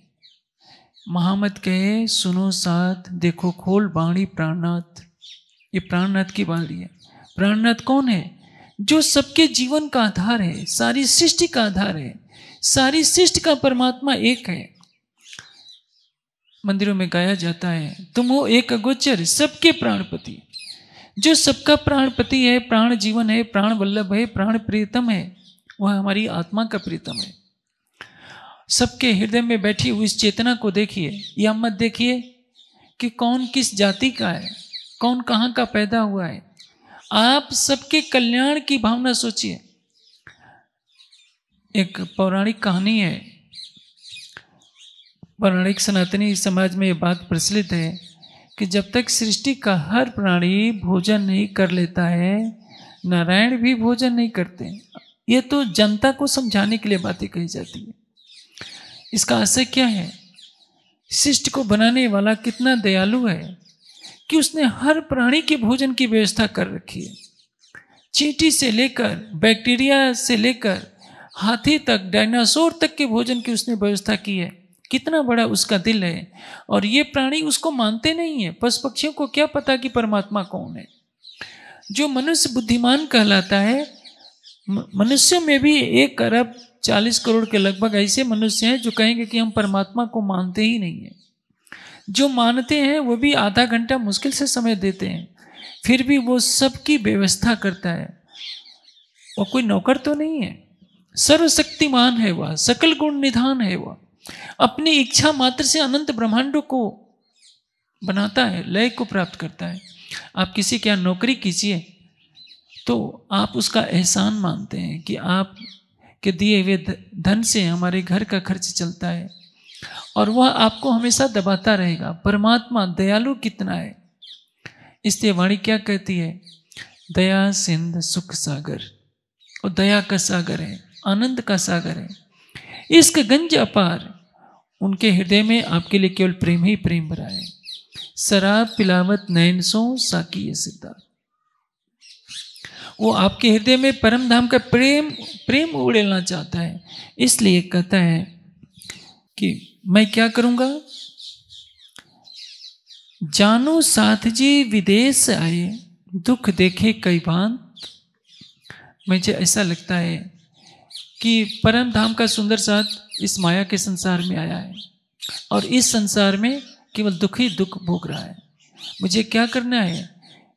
महामत कहे सुनो साथ देखो खोल बाणी प्राणनाथ ये प्राणनाथ की बाणी है प्राणनाथ कौन है जो सबके जीवन का आधार है सारी सृष्टि का आधार है सारी सृष्टि का परमात्मा एक है मंदिरों में गाया जाता है तुम हो एक अगोचर सबके प्राणपति जो सबका प्राणपति है प्राण जीवन है प्राण वल्लभ है प्राण प्रीतम है वह हमारी आत्मा का प्रीतम है सबके हृदय में बैठी हुई इस चेतना को देखिए या मत देखिए कि कौन किस जाति का है कौन कहाँ का पैदा हुआ है आप सबके कल्याण की भावना सोचिए एक पौराणिक कहानी है पौराणिक सनातनी समाज में ये बात प्रचलित है कि जब तक सृष्टि का हर प्राणी भोजन नहीं कर लेता है नारायण भी भोजन नहीं करते ये तो जनता को समझाने के लिए बातें कही जाती है इसका आशय क्या है शिष्ट को बनाने वाला कितना दयालु है कि उसने हर प्राणी के भोजन की व्यवस्था कर रखी है चींटी से लेकर बैक्टीरिया से लेकर हाथी तक डायनासोर तक के भोजन की उसने व्यवस्था की है कितना बड़ा उसका दिल है और ये प्राणी उसको मानते नहीं है पशु पक्षियों को क्या पता कि परमात्मा कौन है जो मनुष्य बुद्धिमान कहलाता है मनुष्यों में भी एक अरब चालीस करोड़ के लगभग ऐसे मनुष्य हैं जो कहेंगे कि हम परमात्मा को मानते ही नहीं हैं जो मानते हैं वो भी आधा घंटा मुश्किल से समय देते हैं फिर भी वो सबकी व्यवस्था करता है वो कोई नौकर तो नहीं है सर्वशक्तिमान है वह सकल गुण निधान है वह अपनी इच्छा मात्र से अनंत ब्रह्मांडों को बनाता है लय को प्राप्त करता है आप किसी के यहाँ नौकरी कीजिए तो आप उसका एहसान मानते हैं कि आप के दिए हुए धन से हमारे घर का खर्च चलता है और वह आपको हमेशा दबाता रहेगा परमात्मा दयालु कितना है इसलिए वाणी क्या कहती है दया सिंध सुख सागर और दया का सागर है आनंद का सागर है इश्क गंज अपार उनके हृदय में आपके लिए केवल प्रेम ही प्रेम भरा है शराब पिलावत नैन सो साकी सिद्धार्थ वो आपके हृदय में परम धाम का प्रेम प्रेम उड़ेलना चाहता है इसलिए कहता है कि मैं क्या करूँगा जानो साथ जी विदेश आए दुख देखे कई बांत मुझे ऐसा लगता है कि परम धाम का सुंदर साथ इस माया के संसार में आया है और इस संसार में केवल दुख ही दुख भोग रहा है मुझे क्या करना है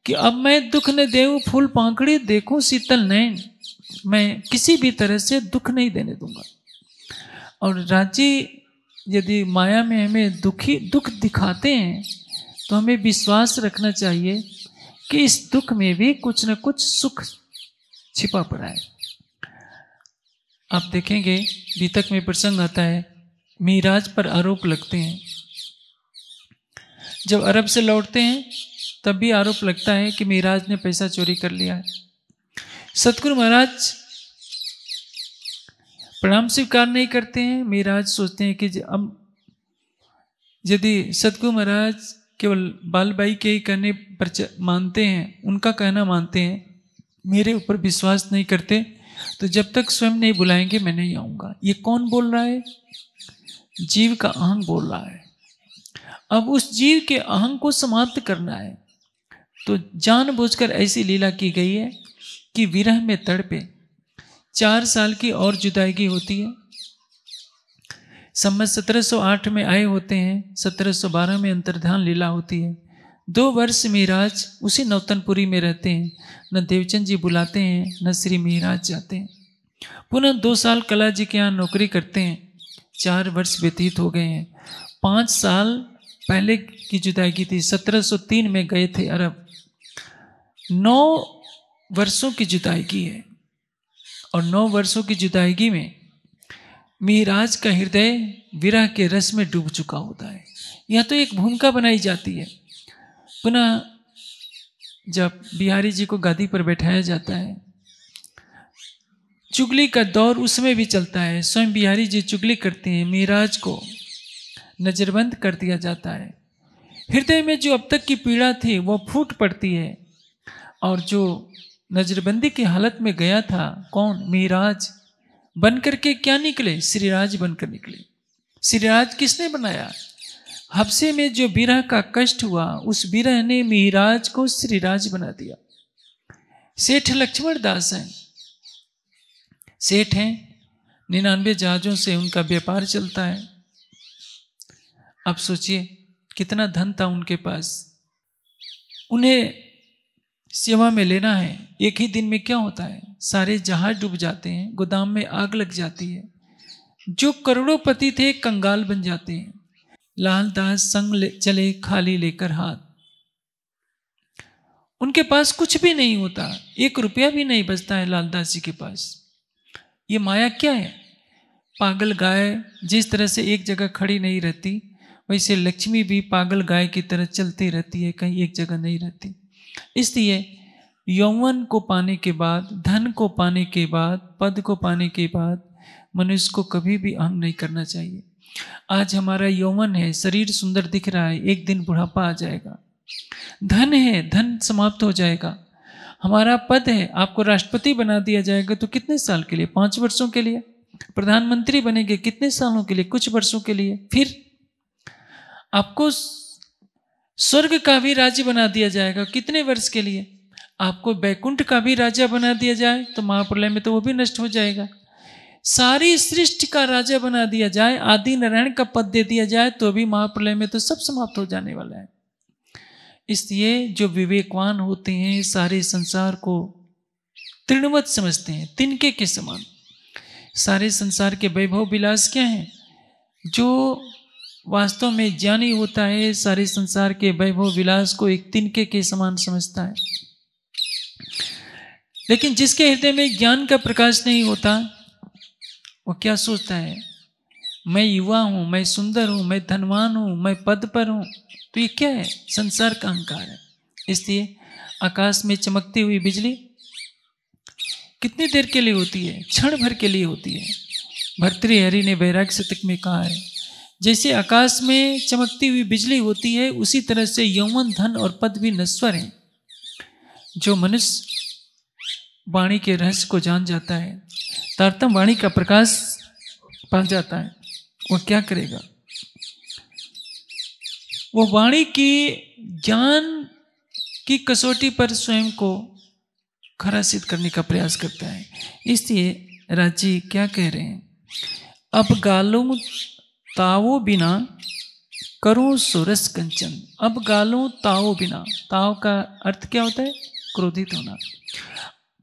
कि अब मैं दुख न देऊ फूल पांकड़ी देखू शीतल नैन मैं किसी भी तरह से दुख नहीं देने दूंगा और राजी यदि माया में हमें दुखी दुख दिखाते हैं तो हमें विश्वास रखना चाहिए कि इस दुख में भी कुछ न कुछ सुख छिपा पड़ा है आप देखेंगे बीतक में प्रसंग आता है मीराज पर आरोप लगते हैं जब अरब से लौटते हैं तब भी आरोप लगता है कि मिराज ने पैसा चोरी कर लिया है सतगुरु महाराज प्रणाम स्वीकार नहीं करते हैं मिराज सोचते हैं कि हम यदि सतगुरु महाराज केवल बाल बाई के ही कहने पर मानते हैं उनका कहना मानते हैं मेरे ऊपर विश्वास नहीं करते तो जब तक स्वयं नहीं बुलाएंगे मैं नहीं आऊँगा ये कौन बोल रहा है जीव का अहंग बोल रहा है अब उस जीव के अहंग को समाप्त करना है तो जानबूझकर ऐसी लीला की गई है कि विरह में तड़पे चार साल की और जुदाईगी होती है सम्मत 1708 में आए होते हैं 1712 में अंतर्धान लीला होती है दो वर्ष मिराज उसी नौतनपुरी में रहते हैं न देवचंद जी बुलाते हैं न श्री मिराज जाते हैं पुनः दो साल कला जी के यहाँ नौकरी करते हैं चार वर्ष व्यतीत हो गए हैं पाँच साल पहले की जुदाई की थी 1703 में गए थे अरब नौ वर्षों की जुदाईगी है और नौ वर्षों की जुदाईगी में मीराज का हृदय विरह के रस में डूब चुका होता है यह तो एक भूमिका बनाई जाती है पुनः जब बिहारी जी को गादी पर बैठाया जाता है चुगली का दौर उसमें भी चलता है स्वयं बिहारी जी चुगली करते हैं मीराज को नज़रबंद कर दिया जाता है हृदय में जो अब तक की पीड़ा थी वो फूट पड़ती है और जो नजरबंदी की हालत में गया था कौन मिराज बन करके क्या निकले श्रीराज बनकर निकले श्रीराज किसने बनाया हफ्से में जो बीरह का कष्ट हुआ उस बीरह ने मीराज को श्रीराज बना दिया सेठ लक्ष्मण दास हैं सेठ हैं निन्यानवे जहाजों से उनका व्यापार चलता है आप सोचिए कितना धन था उनके पास उन्हें सेवा में लेना है एक ही दिन में क्या होता है सारे जहाज डूब जाते हैं गोदाम में आग लग जाती है जो पति थे कंगाल बन जाते हैं लाल दास संग ले, चले खाली लेकर हाथ उनके पास कुछ भी नहीं होता एक रुपया भी नहीं बचता है लालदास जी के पास ये माया क्या है पागल गाय जिस तरह से एक जगह खड़ी नहीं रहती वैसे लक्ष्मी भी पागल गाय की तरह चलती रहती है कहीं एक जगह नहीं रहती इसलिए यौवन को पाने के बाद धन को पाने के बाद पद को पाने के बाद मनुष्य को कभी भी अहम नहीं करना चाहिए आज हमारा यौवन है शरीर सुंदर दिख रहा है एक दिन बुढ़ापा आ जाएगा धन है धन समाप्त हो जाएगा हमारा पद है आपको राष्ट्रपति बना दिया जाएगा तो कितने साल के लिए पाँच वर्षों के लिए प्रधानमंत्री बनेंगे कितने सालों के लिए कुछ वर्षों के लिए फिर आपको स्वर्ग का भी राज्य बना दिया जाएगा कितने वर्ष के लिए आपको बैकुंठ का भी राजा बना दिया जाए तो महाप्रलय में तो वो भी नष्ट हो जाएगा सारी सृष्टि का राजा बना दिया जाए आदि नारायण का पद दे दिया जाए तो भी महाप्रलय में तो सब समाप्त हो जाने वाला है इसलिए जो विवेकवान होते हैं सारे संसार को तृणवत समझते हैं तिनके के समान सारे संसार के वैभव विलास क्या हैं जो वास्तव में ज्ञानी होता है सारे संसार के वैभव विलास को एक तिनके के समान समझता है लेकिन जिसके हृदय में ज्ञान का प्रकाश नहीं होता वो क्या सोचता है मैं युवा हूँ मैं सुंदर हूँ मैं धनवान हूँ मैं पद पर हूँ तो ये क्या है संसार का अहंकार है इसलिए आकाश में चमकती हुई बिजली कितनी देर के लिए होती है क्षण भर के लिए होती है भर्तृहरि ने वैराग शतक में कहा है जैसे आकाश में चमकती हुई बिजली होती है उसी तरह से यौवन धन और पद भी नश्वर हैं जो मनुष्य वाणी के रहस्य को जान जाता है तारतम वाणी का प्रकाश पा जाता है वह क्या करेगा वो वाणी की ज्ञान की कसौटी पर स्वयं को खरा सिद्ध करने का प्रयास करता है इसलिए राज्य क्या कह रहे हैं अब गालों ताओ बिना करो सुरस कंचन अब गालो ताओ बिना ताओ का अर्थ क्या होता है क्रोधित होना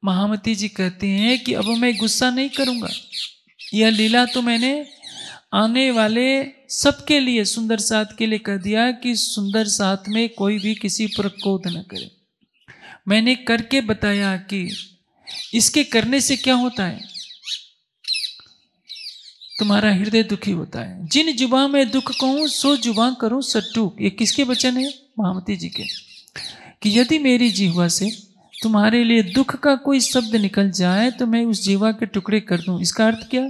महामती जी कहते हैं कि अब मैं गुस्सा नहीं करूँगा यह लीला तो मैंने आने वाले सबके लिए सुंदर साथ के लिए कह दिया कि सुंदर साथ में कोई भी किसी पर क्रोध न करे मैंने करके बताया कि इसके करने से क्या होता है तुम्हारा हृदय दुखी होता है जिन जुबा में दुख कहूँ सो जुबा करूँ सट्टू ये किसके वचन है महामती जी के कि यदि मेरी जीवा से तुम्हारे लिए दुख का कोई शब्द निकल जाए तो मैं उस जीवा के टुकड़े कर दूं इसका अर्थ क्या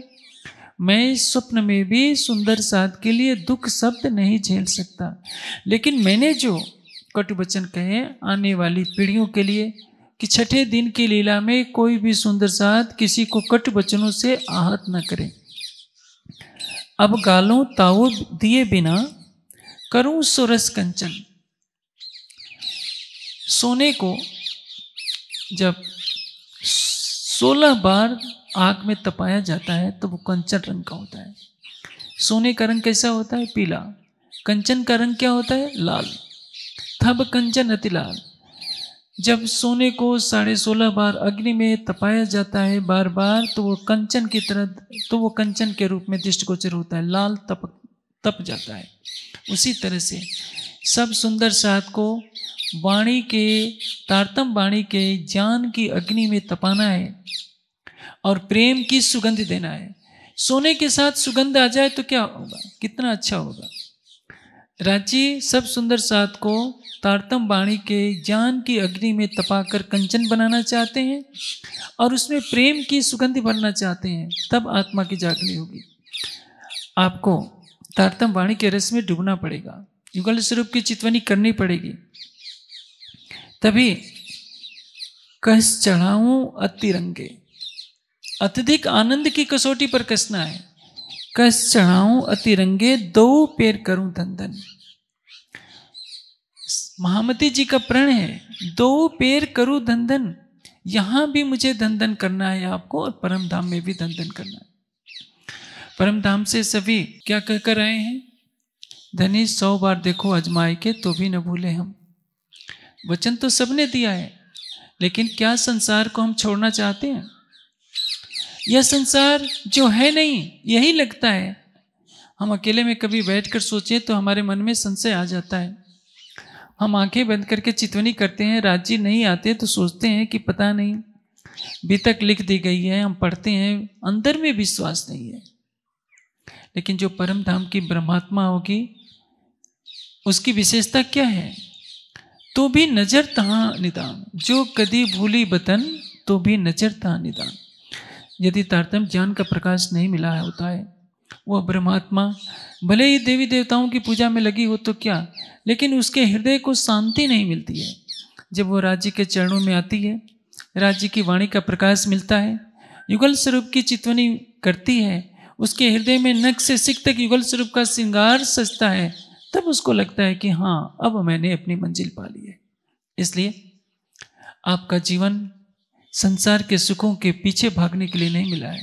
मैं इस स्वप्न में भी सुंदर साथ के लिए दुख शब्द नहीं झेल सकता लेकिन मैंने जो कटु वचन कहे आने वाली पीढ़ियों के लिए कि छठे दिन की लीला में कोई भी सुंदर साथ किसी को कटु वचनों से आहत न करें अब गालों ताव दिए बिना करूं सुरस कंचन सोने को जब सोलह बार आग में तपाया जाता है तो वो कंचन रंग का होता है सोने का रंग कैसा होता है पीला कंचन का रंग क्या होता है लाल थब कंचन अति लाल जब सोने को साढ़े सोलह बार अग्नि में तपाया जाता है बार बार तो वो कंचन की तरह तो वो कंचन के रूप में दृष्टिगोचर होता है लाल तप तप जाता है उसी तरह से सब सुंदर सात को वाणी के तारतम वाणी के ज्ञान की अग्नि में तपाना है और प्रेम की सुगंध देना है सोने के साथ सुगंध आ जाए तो क्या होगा कितना अच्छा होगा रांची सब सुंदर साथ को तारतम वाणी के ज्ञान की अग्नि में तपाकर कंचन बनाना चाहते हैं और उसमें प्रेम की सुगंधि भरना चाहते हैं तब आत्मा की जागनी होगी आपको तारतम वाणी के रस में डूबना पड़ेगा युगल स्वरूप की चितवनी करनी पड़ेगी तभी कस चढ़ाऊं अतिरंगे अत्यधिक आनंद की कसौटी पर कसना है कस चढ़ाऊं अतिरंगे दो पैर करूं धंधन महामती जी का प्रण है दो पैर करूं धंधन यहां भी मुझे धंधन करना है आपको और परम धाम में भी धंधन करना है परम धाम से सभी क्या कहकर आए हैं धनी सौ बार देखो अजमाए के तो भी न भूले हम वचन तो सबने दिया है लेकिन क्या संसार को हम छोड़ना चाहते हैं यह संसार जो है नहीं यही लगता है हम अकेले में कभी बैठकर सोचें तो हमारे मन में संशय आ जाता है हम आंखें बंद करके चितवनी करते हैं राज्य नहीं आते तो सोचते हैं कि पता नहीं बीतक लिख दी गई है हम पढ़ते हैं अंदर में विश्वास नहीं है लेकिन जो परम धाम की ब्रह्मात्मा होगी उसकी विशेषता क्या है तो भी नजर तहाँ निदान जो कदी भूली बतन तो भी नजर तहाँ निदान यदि तारतम्य ज्ञान का प्रकाश नहीं मिला होता है वह ब्रह्मात्मा भले ही देवी देवताओं की पूजा में लगी हो तो क्या लेकिन उसके हृदय को शांति नहीं मिलती है जब वो राज्य के चरणों में आती है राज्य की वाणी का प्रकाश मिलता है युगल स्वरूप की चितवनी करती है उसके हृदय में नख से सिख तक युगल स्वरूप का श्रृंगार सजता है तब उसको लगता है कि हाँ अब मैंने अपनी मंजिल पा ली है इसलिए आपका जीवन संसार के सुखों के पीछे भागने के लिए नहीं मिला है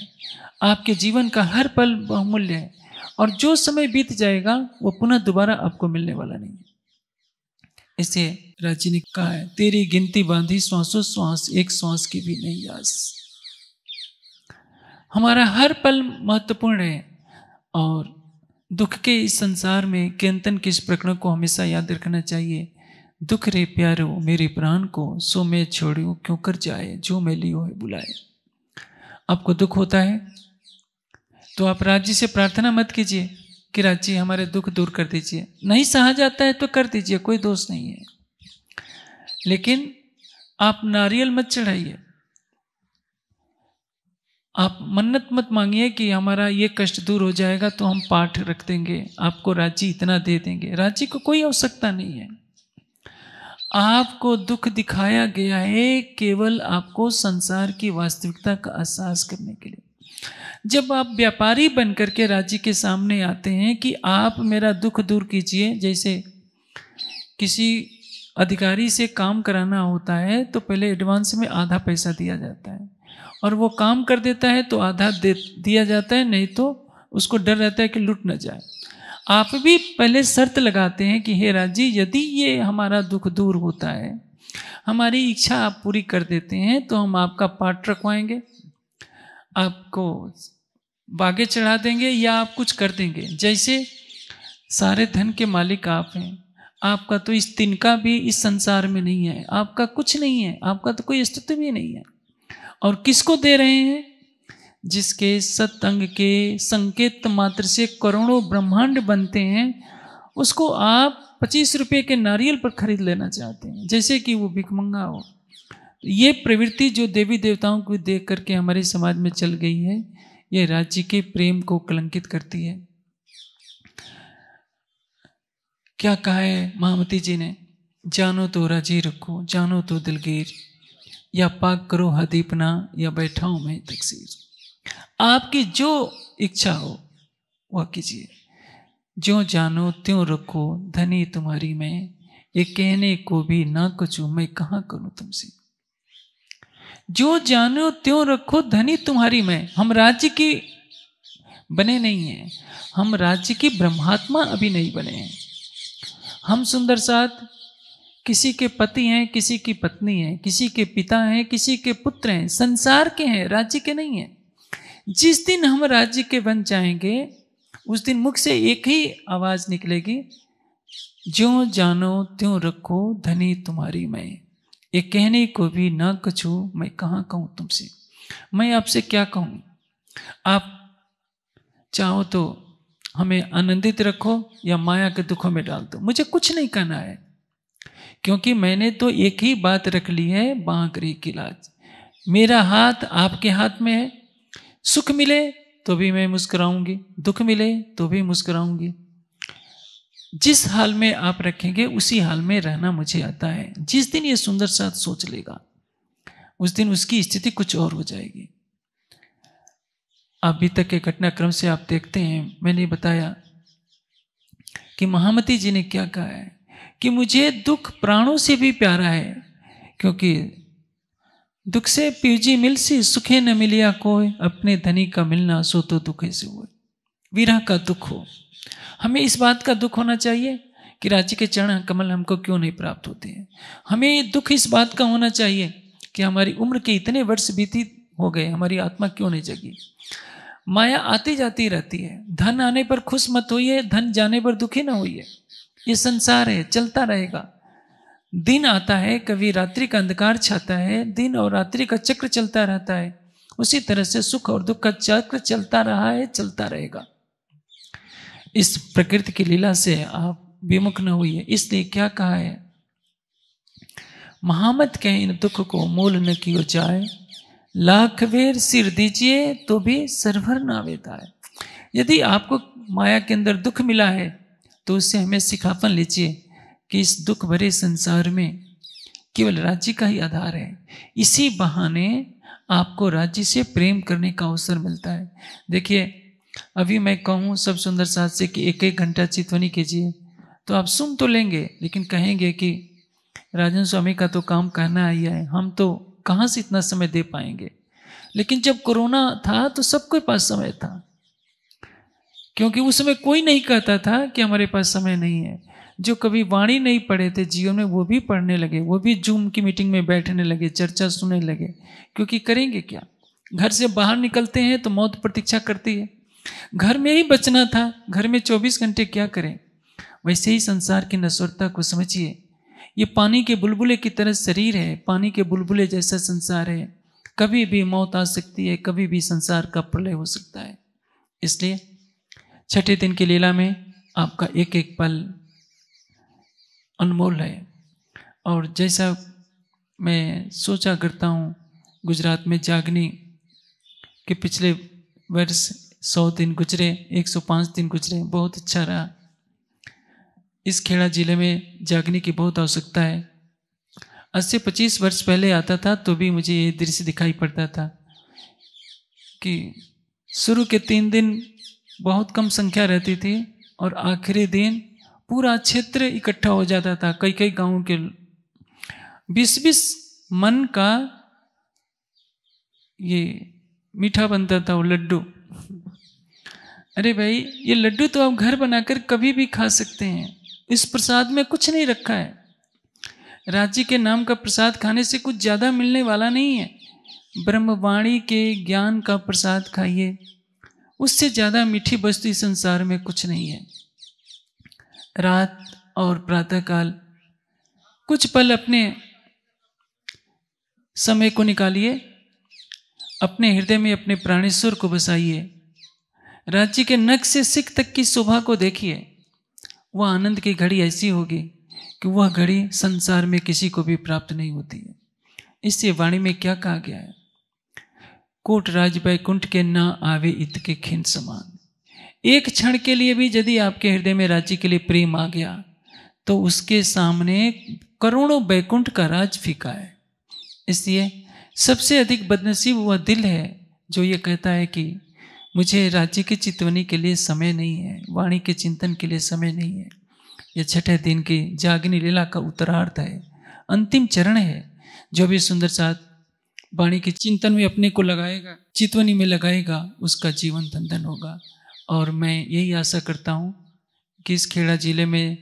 आपके जीवन का हर पल बहुमूल्य है और जो समय बीत जाएगा वो पुनः दोबारा आपको मिलने वाला नहीं है इसे राजी ने कहा है तेरी गिनती बांधी श्वासो श्वास एक श्वास की भी नहीं आस हमारा हर पल महत्वपूर्ण है और दुख के इस संसार में केंतन के इस प्रकरण को हमेशा याद रखना चाहिए दुख रे प्यारो मेरे प्राण को सो मैं छोड़ू क्यों कर जाए जो मैं लियो है बुलाए आपको दुख होता है तो आप राज्य से प्रार्थना मत कीजिए कि राज्य हमारे दुख दूर कर दीजिए नहीं सहा जाता है तो कर दीजिए कोई दोष नहीं है लेकिन आप नारियल मत चढ़ाइए आप मन्नत मत मांगिए कि हमारा ये कष्ट दूर हो जाएगा तो हम पाठ रख देंगे आपको राज्य इतना दे देंगे राज्य को कोई आवश्यकता नहीं है आपको दुख दिखाया गया है केवल आपको संसार की वास्तविकता का एहसास करने के लिए जब आप व्यापारी बनकर के राज्य के सामने आते हैं कि आप मेरा दुख दूर कीजिए जैसे किसी अधिकारी से काम कराना होता है तो पहले एडवांस में आधा पैसा दिया जाता है और वो काम कर देता है तो आधा दे दिया जाता है नहीं तो उसको डर रहता है कि लुट ना जाए आप भी पहले शर्त लगाते हैं कि हे राजी यदि ये हमारा दुख दूर होता है हमारी इच्छा आप पूरी कर देते हैं तो हम आपका पाठ रखवाएंगे आपको बागे चढ़ा देंगे या आप कुछ कर देंगे जैसे सारे धन के मालिक आप हैं आपका तो इस तिनका भी इस संसार में नहीं है आपका कुछ नहीं है आपका तो कोई अस्तित्व भी नहीं है और किसको दे रहे हैं जिसके सतंग के संकेत मात्र से करोड़ों ब्रह्मांड बनते हैं उसको आप पच्चीस रुपये के नारियल पर खरीद लेना चाहते हैं जैसे कि वो भिकमंगा हो ये प्रवृत्ति जो देवी देवताओं को देख करके हमारे समाज में चल गई है ये राज्य के प्रेम को कलंकित करती है क्या कहा है महामती जी ने जानो तो राजी रखो जानो तो दिलगीर या पाक करो हदीपना या बैठाओ मैं तकसीर आपकी जो इच्छा हो वह कीजिए जो जानो त्यों रखो धनी तुम्हारी मैं ये कहने को भी ना कुछ मैं कहाँ करूं तुमसे जो जानो त्यों रखो धनी तुम्हारी मैं हम राज्य की बने नहीं हैं हम राज्य की ब्रह्मात्मा अभी नहीं बने हैं हम सुंदर साथ किसी के पति हैं किसी की पत्नी हैं किसी के पिता हैं किसी के पुत्र हैं संसार के हैं राज्य के नहीं हैं जिस दिन हम राज्य के बन जाएंगे उस दिन मुख से एक ही आवाज निकलेगी जो जानो त्यों रखो धनी तुम्हारी मैं ये कहने को भी ना कछु मैं कहाँ कहूँ तुमसे मैं आपसे क्या कहूँ आप चाहो तो हमें आनंदित रखो या माया के दुखों में डाल दो मुझे कुछ नहीं कहना है क्योंकि मैंने तो एक ही बात रख ली है बांकरी की लाज मेरा हाथ आपके हाथ में है सुख मिले तो भी मैं मुस्कुराऊंगी दुख मिले तो भी मुस्कुराऊंगी जिस हाल में आप रखेंगे उसी हाल में रहना मुझे आता है जिस दिन ये सुंदर साथ सोच लेगा उस दिन उसकी स्थिति कुछ और हो जाएगी अभी तक के घटनाक्रम से आप देखते हैं मैंने बताया कि महामती जी ने क्या कहा है कि मुझे दुख प्राणों से भी प्यारा है क्योंकि दुख से पीजी मिलसी सुखे न मिलिया कोई अपने धनी का मिलना सो तो दुखे से हुए वीरा का दुख हो हमें इस बात का दुख होना चाहिए कि राजी के चरण कमल हमको क्यों नहीं प्राप्त होते हैं हमें दुख इस बात का होना चाहिए कि हमारी उम्र के इतने वर्ष बीती हो गए हमारी आत्मा क्यों नहीं जगी माया आती जाती रहती है धन आने पर खुश मत होइए धन जाने पर दुखी ना होइए ये संसार है चलता रहेगा दिन आता है कभी रात्रि का अंधकार छाता है दिन और रात्रि का चक्र चलता रहता है उसी तरह से सुख और दुख का चक्र चलता रहा है चलता रहेगा इस प्रकृति की लीला से आप विमुख न हुई इसलिए क्या कहा है महामत के इन दुख को मोल न किया जाए लाख बेर सिर दीजिए तो भी सरभर ना बेता है यदि आपको माया के अंदर दुख मिला है तो उससे हमें सिखापन लीजिए कि इस दुख भरे संसार में केवल राज्य का ही आधार है इसी बहाने आपको राज्य से प्रेम करने का अवसर मिलता है देखिए अभी मैं कहूँ सब सुंदर साथ से कि एक एक घंटा चितवनी कीजिए तो आप सुन तो लेंगे लेकिन कहेंगे कि राजन स्वामी का तो काम कहना ही है हम तो कहाँ से इतना समय दे पाएंगे लेकिन जब कोरोना था तो सबके पास समय था क्योंकि उस समय कोई नहीं कहता था कि हमारे पास समय नहीं है जो कभी वाणी नहीं पढ़े थे जीवन में वो भी पढ़ने लगे वो भी जूम की मीटिंग में बैठने लगे चर्चा सुनने लगे क्योंकि करेंगे क्या घर से बाहर निकलते हैं तो मौत प्रतीक्षा करती है घर में ही बचना था घर में 24 घंटे क्या करें वैसे ही संसार की नस्वरता को समझिए ये पानी के बुलबुले की तरह शरीर है पानी के बुलबुले जैसा संसार है कभी भी मौत आ सकती है कभी भी संसार का प्रलय हो सकता है इसलिए छठे दिन की लीला में आपका एक एक पल अनमोल है और जैसा मैं सोचा करता हूँ गुजरात में जागनी के पिछले वर्ष सौ दिन गुजरे एक सौ पाँच दिन गुजरे बहुत अच्छा रहा इस खेड़ा ज़िले में जागने की बहुत आवश्यकता है अस्सी पच्चीस वर्ष पहले आता था तो भी मुझे ये दृश्य दिखाई पड़ता था कि शुरू के तीन दिन बहुत कम संख्या रहती थी और आखिरी दिन पूरा क्षेत्र इकट्ठा हो जाता था कई कई गांव के बीस बीस मन का ये मीठा बनता था वो लड्डू अरे भाई ये लड्डू तो आप घर बनाकर कभी भी खा सकते हैं इस प्रसाद में कुछ नहीं रखा है राज्य के नाम का प्रसाद खाने से कुछ ज़्यादा मिलने वाला नहीं है ब्रह्मवाणी के ज्ञान का प्रसाद खाइए उससे ज़्यादा मीठी वस्तु इस संसार में कुछ नहीं है रात और प्रातःकाल कुछ पल अपने समय को निकालिए अपने हृदय में अपने प्राणेश्वर को बसाइए राज्य के नख से सिख तक की शोभा को देखिए वह आनंद की घड़ी ऐसी होगी कि वह घड़ी संसार में किसी को भी प्राप्त नहीं होती है इससे वाणी में क्या कहा गया है कोट राज बैकुंठ के ना आवे इत के खिन समान एक क्षण के लिए भी यदि आपके हृदय में राज्य के लिए प्रेम आ गया तो उसके सामने करोड़ों बैकुंठ का राज फीका है इसलिए सबसे अधिक बदनसीब वह दिल है जो ये कहता है कि मुझे राज्य की चितवनी के लिए समय नहीं है वाणी के चिंतन के लिए समय नहीं है यह छठे दिन की जागनी लीला का उत्तरार्थ है अंतिम चरण है जो भी सुंदर साथ वाणी के चिंतन में अपने को लगाएगा चितवनी में लगाएगा उसका जीवन धंधन होगा और मैं यही आशा करता हूँ कि इस खेड़ा ज़िले में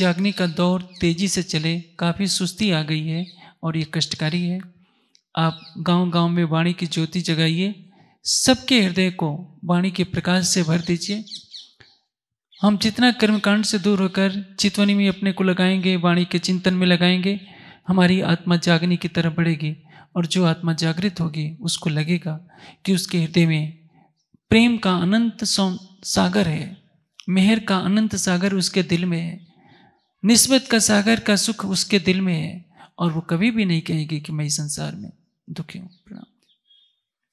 जागने का दौर तेज़ी से चले काफ़ी सुस्ती आ गई है और ये कष्टकारी है आप गांव-गांव में वाणी की ज्योति जगाइए सबके हृदय को वाणी के प्रकाश से भर दीजिए हम जितना कर्मकांड से दूर होकर चितवनी में अपने को लगाएंगे वाणी के चिंतन में लगाएंगे हमारी आत्मा जागने की तरफ बढ़ेगी और जो आत्मा जागृत होगी उसको लगेगा कि उसके हृदय में प्रेम का अनंत सागर है मेहर का अनंत सागर उसके दिल में है निस्बत का सागर का सुख उसके दिल में है और वो कभी भी नहीं कहेगी कि मैं इस संसार में दुखी हूँ प्रणाम